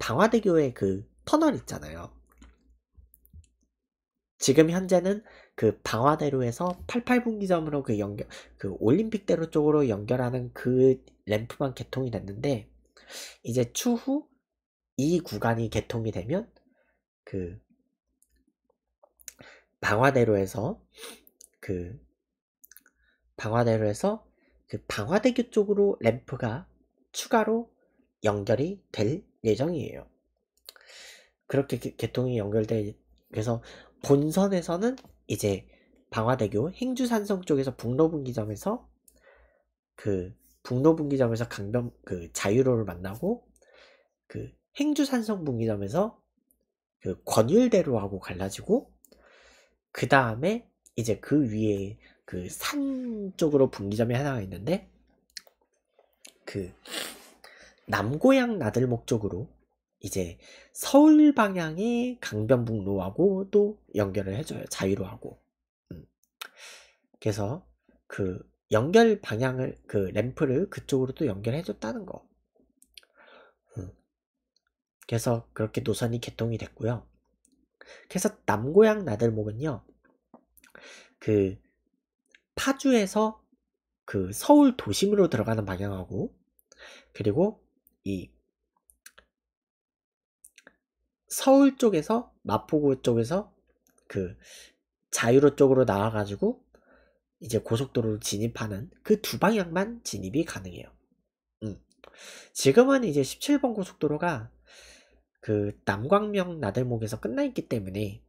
방화대교의 그 터널 있잖아요. 지금 현재는 그 방화대로에서 88분기점으로 그 연결, 그 올림픽대로 쪽으로 연결하는 그 램프만 개통이 됐는데, 이제 추후 이 구간이 개통이 되면, 그, 방화대로에서, 그, 방화대로에서 그 방화대교 쪽으로 램프가 추가로 연결이 될 예정이에요. 그렇게 개통이 연결돼, 그래서 본선에서는 이제 방화대교 행주산성 쪽에서 북로분기점에서 그 북로분기점에서 강변 그 자유로를 만나고 그 행주산성 분기점에서 그 권율대로하고 갈라지고 그 다음에 이제 그 위에 그 산 쪽으로 분기점이 하나가 있는데 그 남고향 나들목 쪽으로 이제 서울 방향의 강변북로하고 또 연결을 해줘요. 자유로하고. 음. 그래서 그 연결 방향을 그 램프를 그쪽으로 또 연결해줬다는 거. 음. 그래서 그렇게 노선이 개통이 됐고요. 그래서 남고향 나들목은요. 그 파주에서 그 서울 도심으로 들어가는 방향하고 그리고 이 서울 쪽에서 마포구 쪽에서 그 자유로 쪽으로 나와가지고 이제 고속도로로 진입하는 그 두 방향만 진입이 가능해요. 음. 지금은 이제 17번 고속도로가 그 남광명 나들목에서 끝나 있기 때문에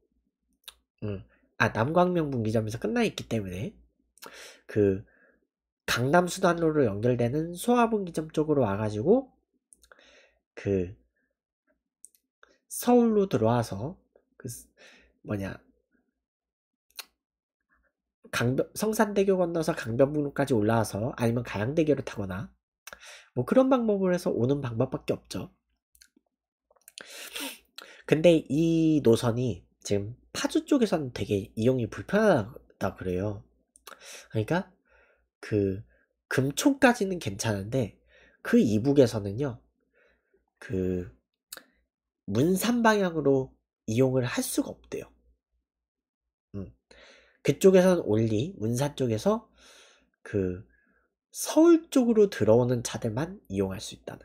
음. 아 남광명 분기점에서 끝나 있기 때문에 그 강남 수단로로 연결되는 소화분기점 쪽으로 와가지고 그 서울로 들어와서 그 뭐냐 강변, 성산대교 건너서 강변북로까지 올라와서 아니면 가양대교를 타거나 뭐 그런 방법을 해서 오는 방법밖에 없죠. 근데 이 노선이 지금 파주 쪽에서는 되게 이용이 불편하다 그래요. 그러니까 그 금촌까지는 괜찮은데 그 이북에서는요. 그 문산 방향으로 이용을 할 수가 없대요. 음. 그쪽에서는 올리 문산 쪽에서 그 서울 쪽으로 들어오는 차들만 이용할 수 있다는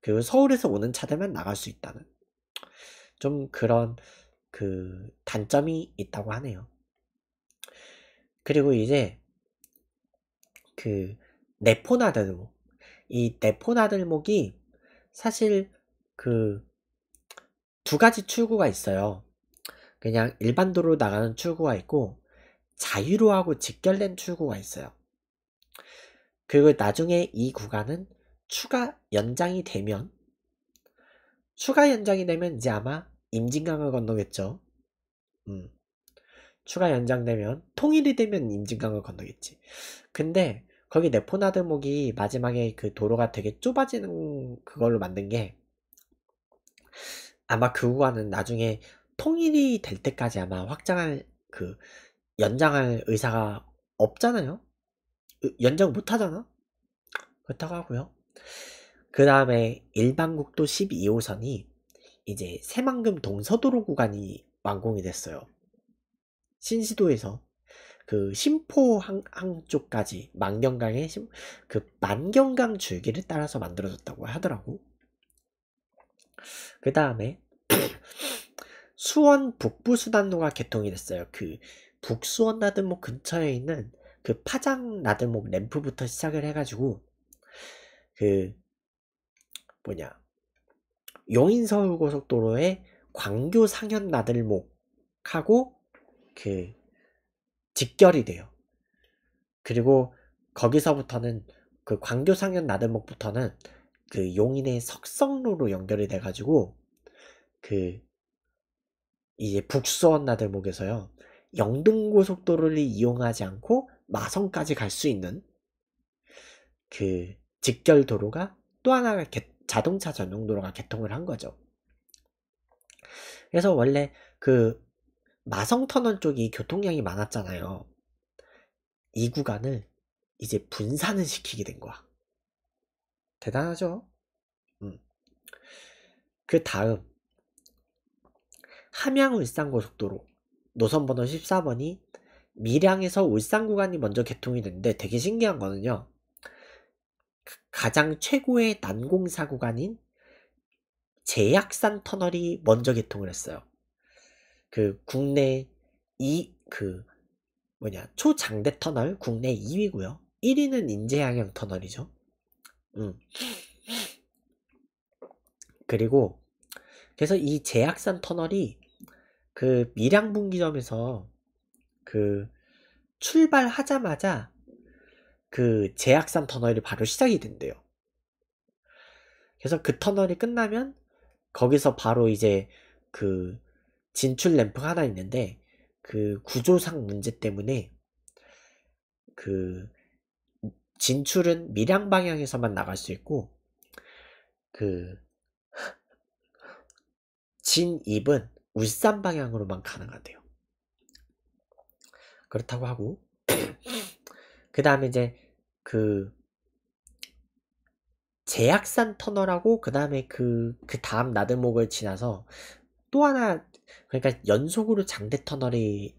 그 서울에서 오는 차들만 나갈 수 있다는 좀 그런 그 단점이 있다고 하네요. 그리고 이제 그 네포나들목 이 네포나들목이 사실 그두 가지 출구가 있어요. 그냥 일반 도로 나가는 출구가 있고 자유로하고 직결된 출구가 있어요. 그리고 나중에 이 구간은 추가 연장이 되면 추가 연장이 되면 이제 아마 임진강을 건너겠죠. 음. 추가 연장되면 통일이 되면 임진강을 건너겠지. 근데 거기 네포나드목이 마지막에 그 도로가 되게 좁아지는 그걸로 만든 게 아마 그 구간은 나중에 통일이 될 때까지 아마 확장할 그 연장할 의사가 없잖아요. 연장 못 하잖아. 그렇다고 하고요. 그 다음에 일반국도 12호선이 이제 새만금 동서도로 구간이 완공이 됐어요. 신시도에서 그 심포 항, 쪽까지 만경강의 심, 그 만경강 줄기를 따라서 만들어졌다고 하더라고. 그 다음에 수원 북부 수단로가 개통이 됐어요. 그 북수원 나들목 근처에 있는 그 파장 나들목 램프부터 시작을 해가지고 그 뭐냐 용인서울고속도로의 광교 상현 나들목하고 그 직결이 돼요. 그리고 거기서부터는 그 광교 상현 나들목부터는 그 용인의 석성로로 연결이 돼가지고 그 이제 북수원 나들목에서요 영등고속도로를 이용하지 않고 마성까지 갈 수 있는 그 직결 도로가 또 하나 개, 자동차 전용 도로가 개통을 한 거죠. 그래서 원래 그 마성터널 쪽이 교통량이 많았잖아요. 이 구간을 이제 분산을 시키게 된 거야. 대단하죠. 음. 그 다음 함양 울산 고속도로 노선 번호 14번이 밀양에서 울산 구간이 먼저 개통이 됐는데 되게 신기한 거는요. 그 가장 최고의 난공사 구간인 제약산 터널이 먼저 개통을 했어요. 그 국내 2, 그 뭐냐, 초장대 터널 국내 2위고요. 1위는 인제양양 터널이죠. 그리고 그래서 이 제약산 터널이 그 밀양 분기점에서 그 출발하자마자 그 제약산 터널이 바로 시작이 된대요. 그래서 그 터널이 끝나면 거기서 바로 이제 그 진출 램프가 하나 있는데 그 구조상 문제 때문에 그 진출은 밀양 방향에서만 나갈 수 있고 그 진입은 울산 방향으로만 가능하대요. 그렇다고 하고 그 다음에 이제 그 제약산 터널하고 그 다음에 그그 그 다음 나들목을 지나서 또 하나 그러니까 연속으로 장대 터널이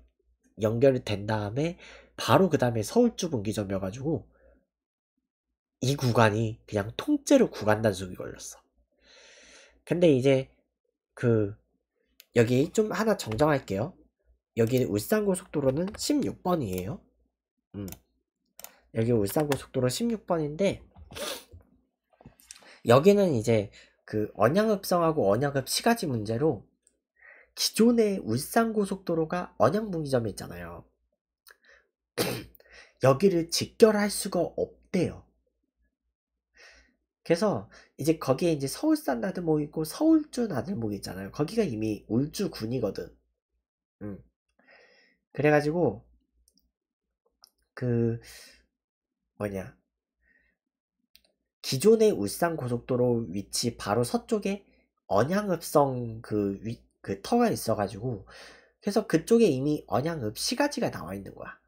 연결이 된 다음에 바로 그 다음에 서울주 분기점이어가지고 이 구간이 그냥 통째로 구간 단속이 걸렸어. 근데 이제 그 여기 좀 하나 정정할게요. 여기 울산고속도로는 16번이에요. 음. 여기 울산고속도로 16번인데 여기는 이제 그 언양읍성하고 언양읍 시가지 문제로 기존의 울산고속도로가 언양분기점에 있잖아요. 여기를 직결할 수가 없대요. 그래서 이제 거기에 이제 서울산 나들목 있고 서울주 나들목 있잖아요. 거기가 이미 울주군이거든. 음. 그래가지고 그 뭐냐 기존의 울산 고속도로 위치 바로 서쪽에 언양읍성 그, 위, 그 터가 있어가지고 그래서 그쪽에 이미 언양읍 시가지가 나와 있는 거야.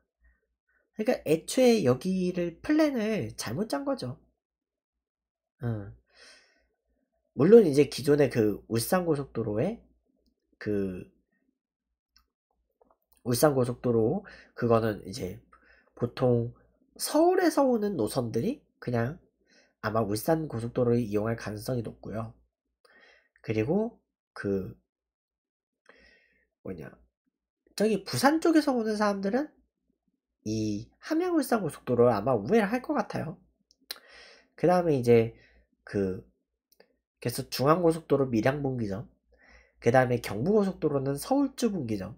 그러니까 애초에 여기를 플랜을 잘못 짠 거죠. 물론 이제 기존의 그 울산 고속도로에 그 울산 고속도로 그거는 이제 보통 서울에서 오는 노선들이 그냥 아마 울산 고속도로를 이용할 가능성이 높고요. 그리고 그 뭐냐 저기 부산 쪽에서 오는 사람들은 이 함양 울산 고속도로를 아마 우회를 할 것 같아요. 그 다음에 이제 그 그래서 중앙고속도로 밀양분기점 그 다음에 경부고속도로는 서울주분기점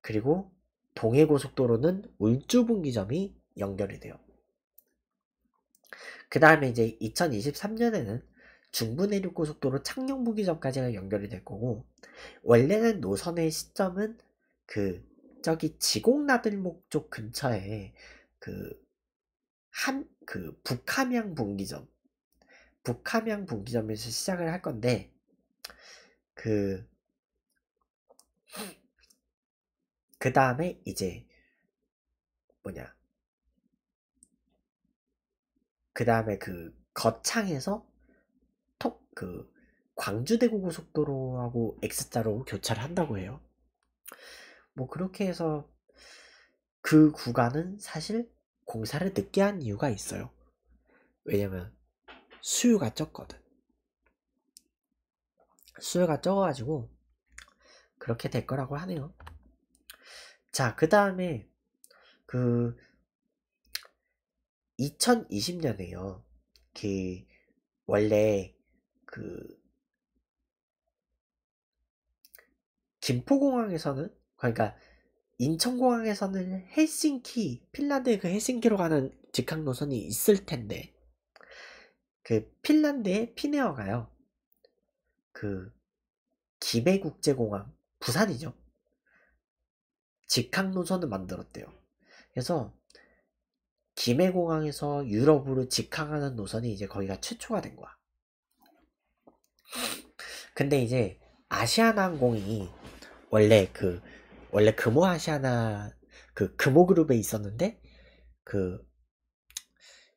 그리고 동해고속도로는 울주분기점이 연결이 돼요. 그 다음에 이제 2023년에는 중부내륙고속도로 창녕분기점까지가 연결이 될 거고 원래는 노선의 시점은 그 저기 지곡나들목 쪽 근처에 그 한 그 북함양 분기점 북함양 분기점에서 시작을 할 건데 그그 그 다음에 이제 뭐냐 그 다음에 그 거창에서 톡 그 광주대구 고속도로하고 X자로 교차를 한다고 해요 뭐 그렇게 해서 그 구간은 사실 공사를 늦게 한 이유가 있어요 왜냐면 수요가 적거든. 수요가 적어가지고 그렇게 될 거라고 하네요. 자, 그 다음에 그 2020년에요. 그 원래 그 김포공항에서는 그러니까 인천공항에서는 헬싱키 핀란드의 그 헬싱키로 가는 직항 노선이 있을 텐데 그 핀란드의 피네어가요. 그 김해국제공항 부산이죠. 직항 노선을 만들었대요. 그래서 김해공항에서 유럽으로 직항하는 노선이 이제 거기가 최초가 된 거야. 근데 이제 아시아나항공이 원래 그 원래 금호 아시아나 그 금호 그룹에 있었는데 그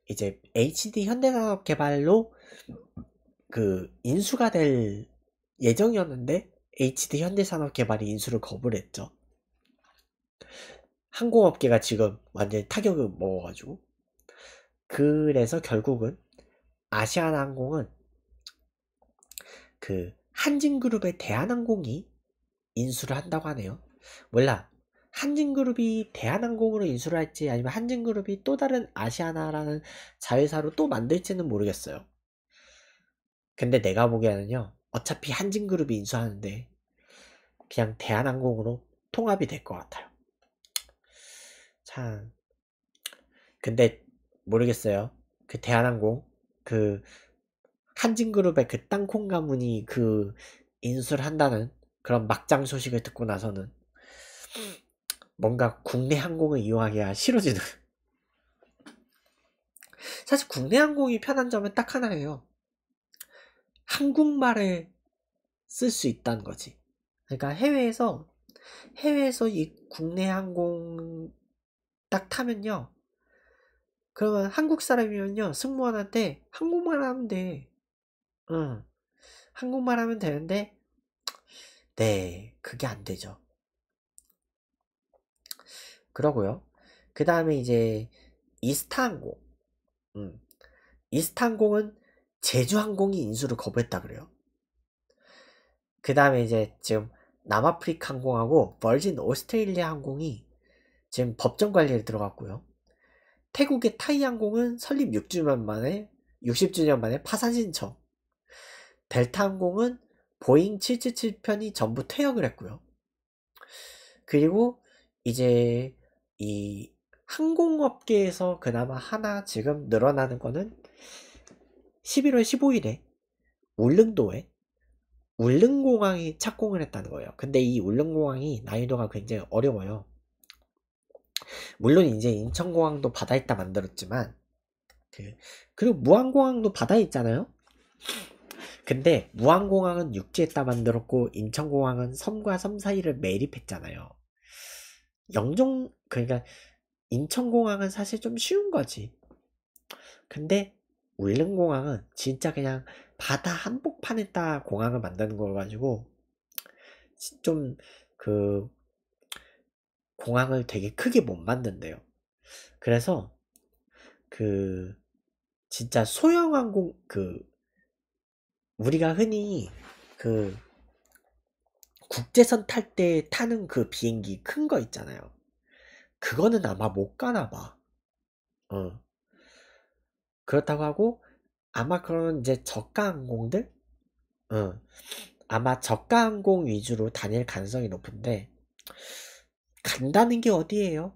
이제 HD 현대산업 개발로 그 인수가 될 예정이었는데 HD 현대산업 개발이 인수를 거부를 했죠. 항공업계가 지금 완전히 타격을 먹어가지고 그래서 결국은 아시아나항공은 그 한진그룹의 대한항공이 인수를 한다고 하네요. 몰라 한진그룹이 대한항공으로 인수를 할지 아니면 한진그룹이 또 다른 아시아나라는 자회사로 또 만들지는 모르겠어요. 근데 내가 보기에는요. 어차피 한진그룹이 인수하는데 그냥 대한항공으로 통합이 될 것 같아요. 참. 근데 모르겠어요. 그 대한항공 그 한진그룹의 그 땅콩 가문이 그 인수를 한다는 그런 막장 소식을 듣고 나서는 음. 뭔가 국내 항공을 이용하기가 싫어지는 사실 국내 항공이 편한 점은 딱 하나예요 한국말을 쓸 수 있다는 거지 그러니까 해외에서 해외에서 이 국내 항공 딱 타면요 그러면 한국 사람이면요 승무원한테 한국말 하면 돼 응. 한국말 하면 되는데 네 그게 안 되죠 그러고요. 그 다음에 이제 이스타항공. 음. 이스타항공은 제주항공이 인수를 거부했다 그래요. 그 다음에 이제 지금 남아프리카 항공하고 멀진 오스트레일리아 항공이 지금 법정 관리에 들어갔고요. 태국의 타이 항공은 설립 6주년 만에 60주년 만에 파산 신청. 델타 항공은 보잉 777편이 전부 퇴역을 했고요. 그리고 이제 이 항공업계에서 그나마 하나 지금 늘어나는 거는 11월 15일에 울릉도에 울릉공항이 착공을 했다는 거예요. 근데 이 울릉공항이 난이도가 굉장히 어려워요. 물론 이제 인천공항도 바다에 있다 만들었지만 그, 그리고 무안공항도 바다에 있잖아요. 근데 무안공항은 육지에 있다 만들었고 인천공항은 섬과 섬 사이를 매립했잖아요. 영종 그러니까 인천공항은 사실 좀 쉬운 거지. 근데 울릉공항은 진짜 그냥 바다 한복판에다 공항을 만드는 걸 가지고 좀 그 공항을 되게 크게 못 만든대요. 그래서 그 진짜 소형 항공 그 우리가 흔히 그 국제선 탈 때 타는 그 비행기 큰 거 있잖아요. 그거는 아마 못 가나 봐. 어. 그렇다고 하고 아마 그런 이제 저가 항공들, 어. 아마 저가 항공 위주로 다닐 가능성이 높은데 간다는 게 어디예요?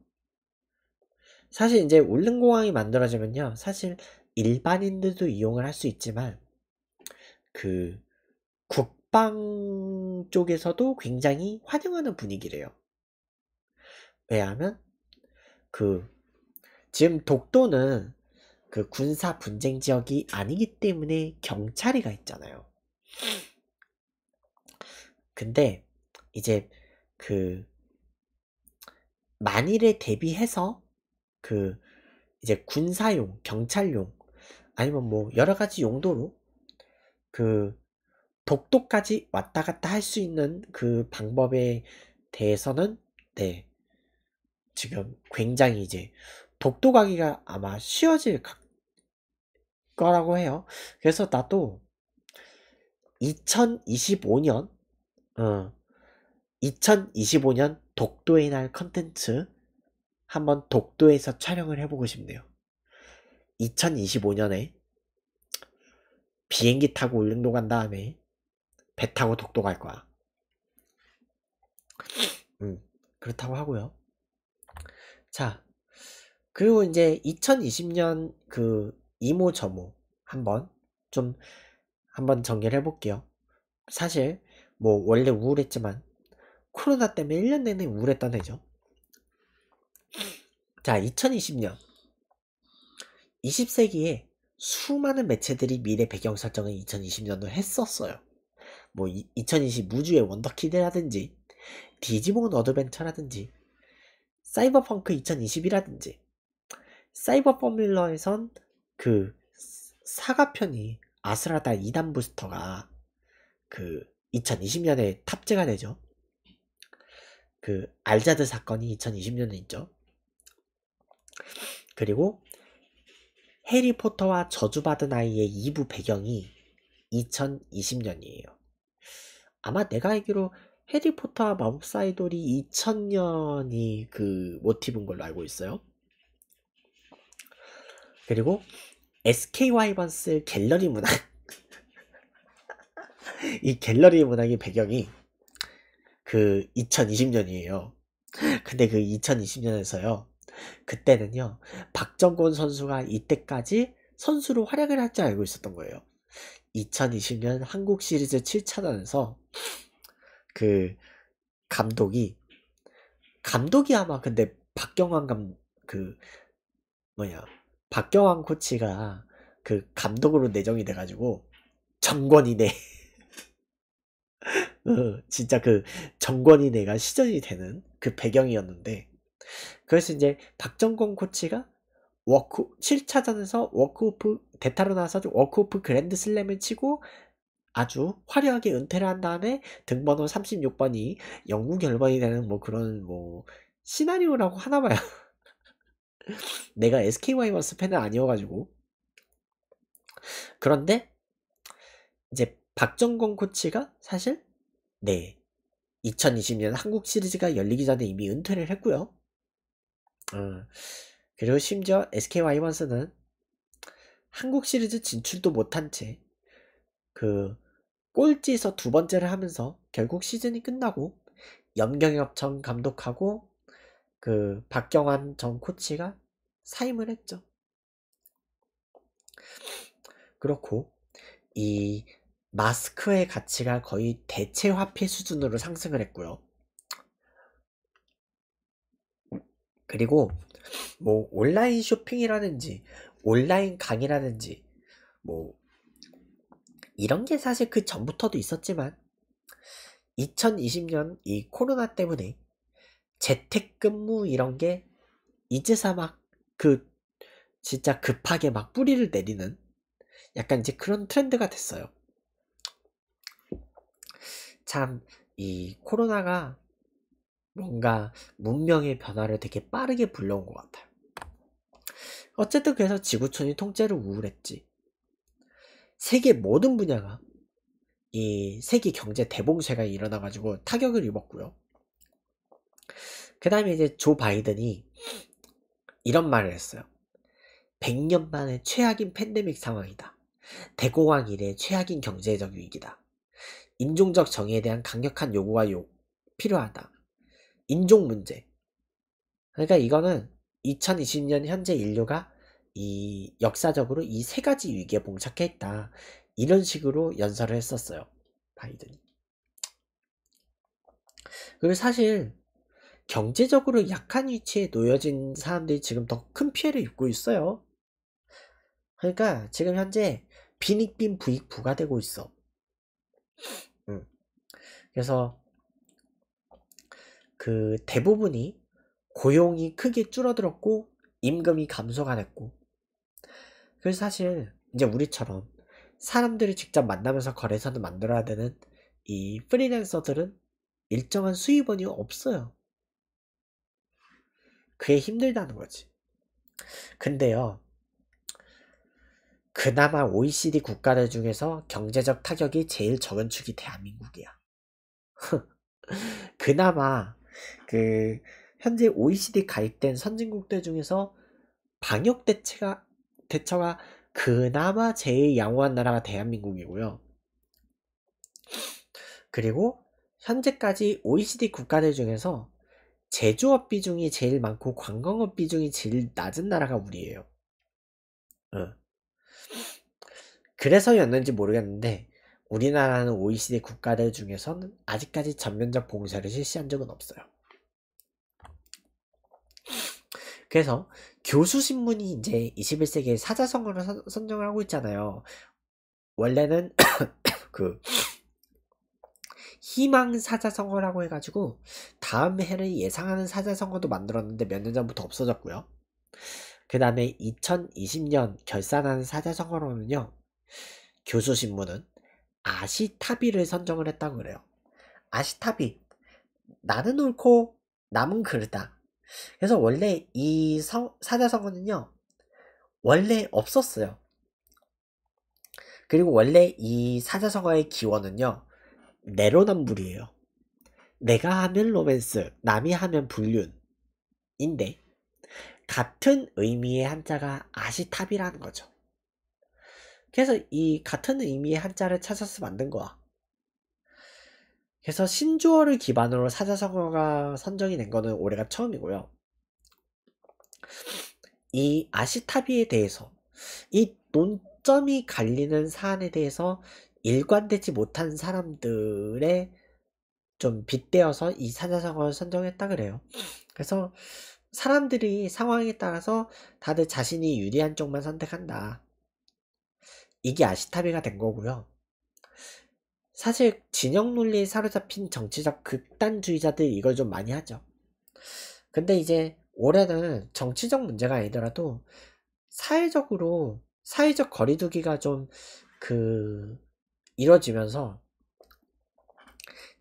사실 이제 울릉공항이 만들어지면요, 사실 일반인들도 이용을 할 수 있지만 그 국방 쪽에서도 굉장히 환영하는 분위기래요. 왜냐하면 그 지금 독도는 그 군사 분쟁 지역이 아니기 때문에 경찰이가 있잖아요. 근데 이제 그 만일에 대비해서 그 이제 군사용, 경찰용 아니면 뭐 여러 가지 용도로 그 독도까지 왔다 갔다 할 수 있는 그 방법에 대해서는 네 지금 굉장히 이제 독도 가기가 아마 쉬워질 거라고 해요. 그래서 나도 2025년, 어, 2025년 독도의 날 컨텐츠 한번 독도에서 촬영을 해보고 싶네요. 2025년에 비행기 타고 울릉도 간 다음에 배 타고 독도 갈 거야. 음, 그렇다고 하고요. 자, 그리고 이제 2020년 그 이모 저모 한번 좀 한번 정리를 해볼게요. 사실 뭐 원래 우울했지만 코로나 때문에 1년 내내 우울했던 애죠 자, 2020년 20세기에 수많은 매체들이 미래 배경 설정을 2020년도 했었어요. 뭐 2020 무주의 원더키드라든지 디지몬 어드벤처라든지 사이버펑크 2 0 2 0이라든지 사이버 포뮬러에선 그 사가편이 아스라다 2단 부스터가 그 2020년에 탑재가 되죠. 그 알자드 사건이 2020년에 있죠. 그리고 해리포터와 저주받은 아이의 2부 배경이 2020년이에요. 아마 내가 알기로 해리포터 마법사의 돌이 2000년이 그 모티브인 걸로 알고 있어요. 그리고 SK 와이번스 갤러리 문학 이 갤러리 문학의 배경이 그 2020년이에요. 근데 그 2020년에서요. 그때는요. 박정권 선수가 이때까지 선수로 활약을 할 줄 알고 있었던 거예요. 2020년 한국 시리즈 7차전에서 그 감독이 감독이 아마 근데 박경환 감 그 뭐냐 박경환 코치가 그 감독으로 내정이 돼가지고 정권이네 어, 진짜 그 정권이네가 시전이 되는 그 배경이었는데 그래서 이제 박정권 코치가 워크 7차전에서 워크오프 대타로 나서 와 워크오프 그랜드슬램을 치고 아주 화려하게 은퇴를 한 다음에 등번호 36번이 영구 결번이 되는 뭐 그런 뭐 시나리오라고 하나 봐요. 내가 SK 와이버스 팬은 아니어가지고 그런데 이제 박정권 코치가 사실 네 2020년 한국 시리즈가 열리기 전에 이미 은퇴를 했고요. 음, 그리고 심지어 SK 와이버스는 한국 시리즈 진출도 못한 채그 꼴찌에서 두 번째를 하면서 결국 시즌이 끝나고 염경엽 전 감독하고 그 박경환 전 코치가 사임을 했죠. 그렇고 이 마스크의 가치가 거의 대체 화폐 수준으로 상승을 했고요. 그리고 뭐 온라인 쇼핑이라든지 온라인 강의라든지 뭐 이런 게 사실 그 전부터도 있었지만 2020년 이 코로나 때문에 재택근무 이런 게 이제서 막 그 진짜 급하게 막 뿌리를 내리는 약간 이제 그런 트렌드가 됐어요. 참 이 코로나가 뭔가 문명의 변화를 되게 빠르게 불러온 것 같아요. 어쨌든 그래서 지구촌이 통째로 우울했지. 세계 모든 분야가 이 세계 경제 대봉쇄가 일어나가지고 타격을 입었고요. 그 다음에 이제 조 바이든이 이런 말을 했어요. 100년 만에 최악인 팬데믹 상황이다. 대공황 이래 최악인 경제적 위기다. 인종적 정의에 대한 강력한 요구가 요, 필요하다. 인종 문제. 그러니까 이거는 2020년 현재 인류가 이 역사적으로 이 세 가지 위기에 봉착했다. 이런 식으로 연설을 했었어요. 바이든이. 그리고 사실 경제적으로 약한 위치에 놓여진 사람들이 지금 더 큰 피해를 입고 있어요. 그러니까 지금 현재 빈익빈 부익 부가 되고 있어. 음. 그래서 그 대부분이 고용이 크게 줄어들었고 임금이 감소가 됐고 그래서 사실 이제 우리처럼 사람들이 직접 만나면서 거래선을 만들어야 되는 이 프리랜서들은 일정한 수입원이 없어요. 그게 힘들다는 거지. 근데요. 그나마 OECD 국가들 중에서 경제적 타격이 제일 적은 축이 대한민국이야. 그나마 그 현재 OECD 가입된 선진국들 중에서 방역 대체가 대처가 그나마 제일 양호한 나라가 대한민국이고요. 그리고 현재까지 OECD 국가들 중에서 제조업 비중이 제일 많고 관광업 비중이 제일 낮은 나라가 우리예요. 그래서였는지 모르겠는데 우리나라는 OECD 국가들 중에서는 아직까지 전면적 봉쇄를 실시한 적은 없어요. 그래서 교수 신문이 이제 21세기의 사자성어로 선, 선정을 하고 있잖아요. 원래는 그 희망 사자성어라고 해가지고 다음 해를 예상하는 사자성어도 만들었는데 몇 년 전부터 없어졌고요. 그 다음에 2020년 결산하는 사자성어로는요. 교수신문은 아시타비를 선정을 했다고 그래요. 아시타비 나는 옳고 남은 그르다 그래서 원래 이 사자성어는요, 원래 없었어요. 그리고 원래 이 사자성어의 기원은요, 내로남불이에요. 내가 하면 로맨스, 남이 하면 불륜인데, 같은 의미의 한자가 아시탑이라는 거죠. 그래서 이 같은 의미의 한자를 찾아서 만든 거야. 그래서 신조어를 기반으로 사자성어가 선정이 된 거는 올해가 처음이고요. 이 아시타비에 대해서 이 논점이 갈리는 사안에 대해서 일관되지 못한 사람들의 좀 빗대어서 이 사자성어를 선정했다 그래요. 그래서 사람들이 상황에 따라서 다들 자신이 유리한 쪽만 선택한다. 이게 아시타비가 된 거고요. 사실 진영 논리에 사로잡힌 정치적 극단주의자들 이걸 좀 많이 하죠. 근데 이제 올해는 정치적 문제가 아니더라도 사회적으로 사회적 거리두기가 좀 그 이뤄지면서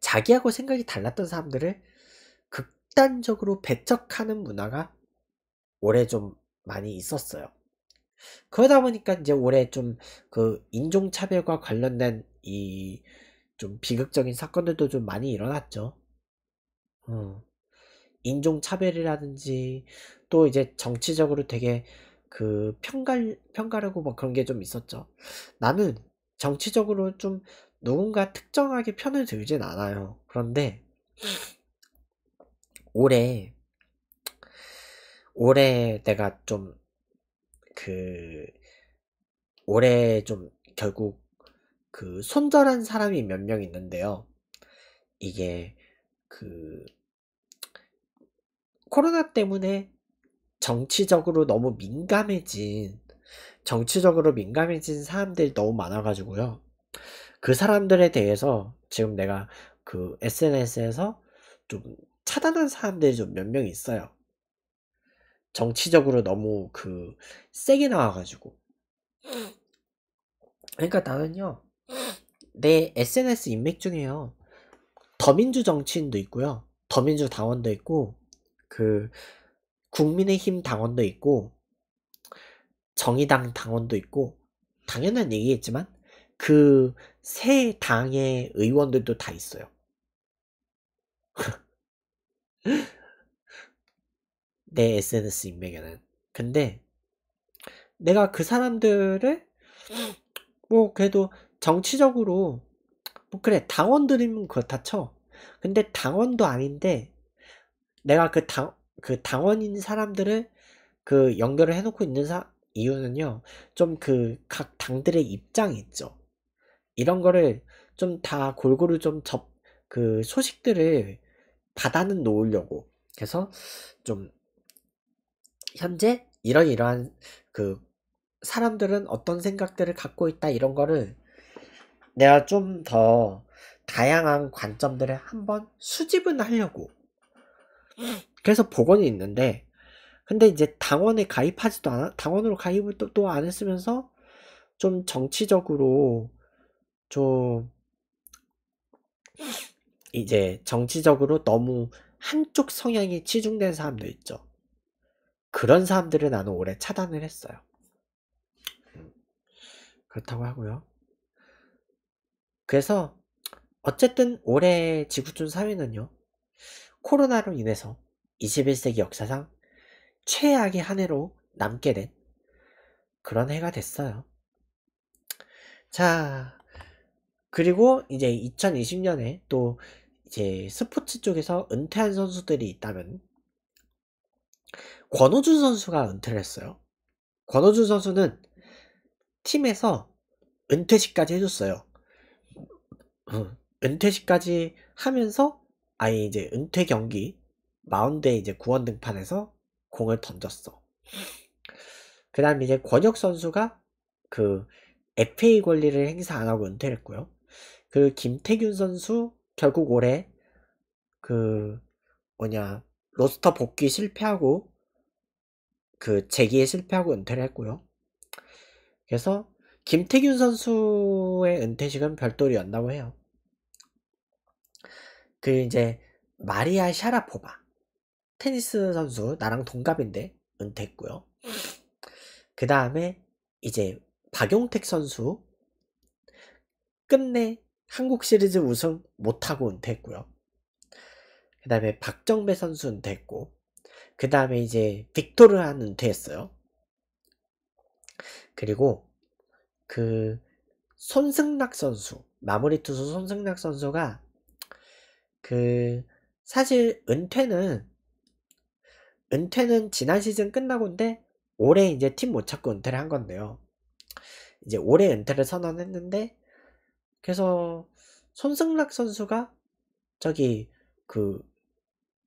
자기하고 생각이 달랐던 사람들을 극단적으로 배척하는 문화가 올해 좀 많이 있었어요. 그러다 보니까 이제 올해 좀 그 인종차별과 관련된 이좀 비극적인 사건들도 좀 많이 일어났죠. 음. 어. 인종차별이라든지 또 이제 정치적으로 되게 그 편갈, 편가르고 뭐 그런 게 좀 있었죠. 나는 정치적으로 좀 누군가 특정하게 편을 들진 않아요. 그런데 올해 올해 내가 좀 그 올해 좀 결국 그 손절한 사람이 몇 명 있는데요. 이게 그 코로나 때문에 정치적으로 너무 민감해진 정치적으로 민감해진 사람들이 너무 많아가지고요. 그 사람들에 대해서 지금 내가 그 SNS에서 좀 차단한 사람들이 좀 몇 명 있어요. 정치적으로 너무 그 세게 나와가지고. 그러니까 나는요, 내 SNS 인맥 중에요. 더민주 정치인도 있고요. 더민주 당원도 있고, 그, 국민의힘 당원도 있고, 정의당 당원도 있고, 당연한 얘기겠지만, 그 세 당의 의원들도 다 있어요. 내 SNS 인맥에는. 근데, 내가 그 사람들을, 뭐, 그래도 정치적으로 뭐 그래 당원들이면 그렇다 쳐 근데 당원도 아닌데 내가 그당그 그 당원인 사람들을 그 연결을 해놓고 있는 사, 이유는요 좀 그 각 당들의 입장이 있죠 이런 거를 좀 다 골고루 좀 접 그 소식들을 받아는 놓으려고 그래서 좀 현재 이런 이러한 그 사람들은 어떤 생각들을 갖고 있다 이런 거를 내가 좀 더 다양한 관점들을 한번 수집은 하려고 그래서 복원이 있는데 근데 이제 당원에 가입하지도 않아 당원으로 가입을 또 안 했으면서 좀 정치적으로 좀 이제 정치적으로 너무 한쪽 성향이 치중된 사람도 있죠. 그런 사람들을 나는 오래 차단을 했어요. 그렇다고 하고요. 그래서 어쨌든 올해 지구촌 사회는요. 코로나로 인해서 21세기 역사상 최악의 한 해로 남게 된 그런 해가 됐어요. 자, 그리고 이제 2020년에 또 이제 스포츠 쪽에서 은퇴한 선수들이 있다면 권호준 선수가 은퇴를 했어요. 권호준 선수는 팀에서 은퇴식까지 해줬어요. 어, 은퇴식까지 하면서 아예 이제 은퇴 경기 마운드에 이제 구원 등판에서 공을 던졌어. 그 다음에 이제 권혁 선수가 그 FA 권리를 행사 안 하고 은퇴했고요. 를그 김태균 선수 결국 올해 그 뭐냐 로스터 복귀 실패하고 그 재기에 실패하고 은퇴를 했고요. 그래서 김태균 선수의 은퇴식은 별도로였다고 해요. 그 이제 마리아 샤라포바 테니스 선수 나랑 동갑인데 은퇴했고요. 그 다음에 이제 박용택 선수 끝내 한국 시리즈 우승 못하고 은퇴했고요. 그 다음에 박정배 선수 은퇴했고 그 다음에 이제 빅토르한 은퇴했어요. 그리고 그 손승락 선수 마무리 투수 손승락 선수가 그 사실 은퇴는 은퇴는 지난 시즌 끝나고인데 올해 이제 팀 못 찾고 은퇴를 한 건데요. 이제 올해 은퇴를 선언했는데 그래서 손승락 선수가 저기 그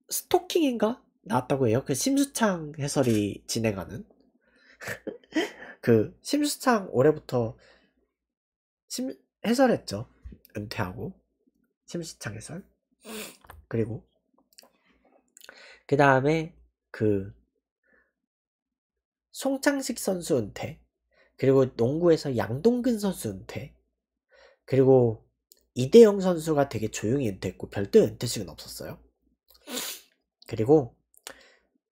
스토킹인가 나왔다고 해요. 그 심수창 해설이 진행하는 그 심수창 올해부터 심, 해설했죠. 은퇴하고 심수창 해설. 그리고 그 다음에 그 송창식 선수 은퇴. 그리고 농구에서 양동근 선수 은퇴. 그리고 이대영 선수가 되게 조용히 은퇴했고 별도 은퇴식은 없었어요. 그리고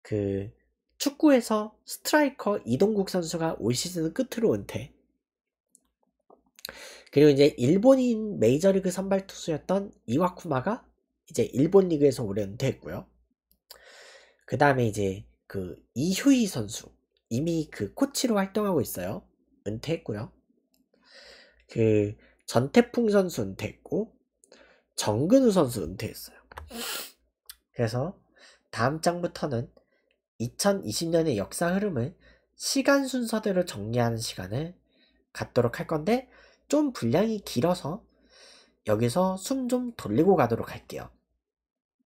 그 축구에서 스트라이커 이동국 선수가 올 시즌 끝으로 은퇴. 그리고 이제 일본인 메이저리그 선발 투수였던 이와쿠마가 이제 일본 리그에서 올해 은퇴했고요. 그 다음에 이제 그 이효희 선수 이미 그 코치로 활동하고 있어요. 은퇴했고요. 그 전태풍 선수 은퇴했고 정근우 선수 은퇴했어요. 그래서 다음 장부터는 2020년의 역사 흐름을 시간 순서대로 정리하는 시간을 갖도록 할 건데 좀 분량이 길어서 여기서 숨 좀 돌리고 가도록 할게요.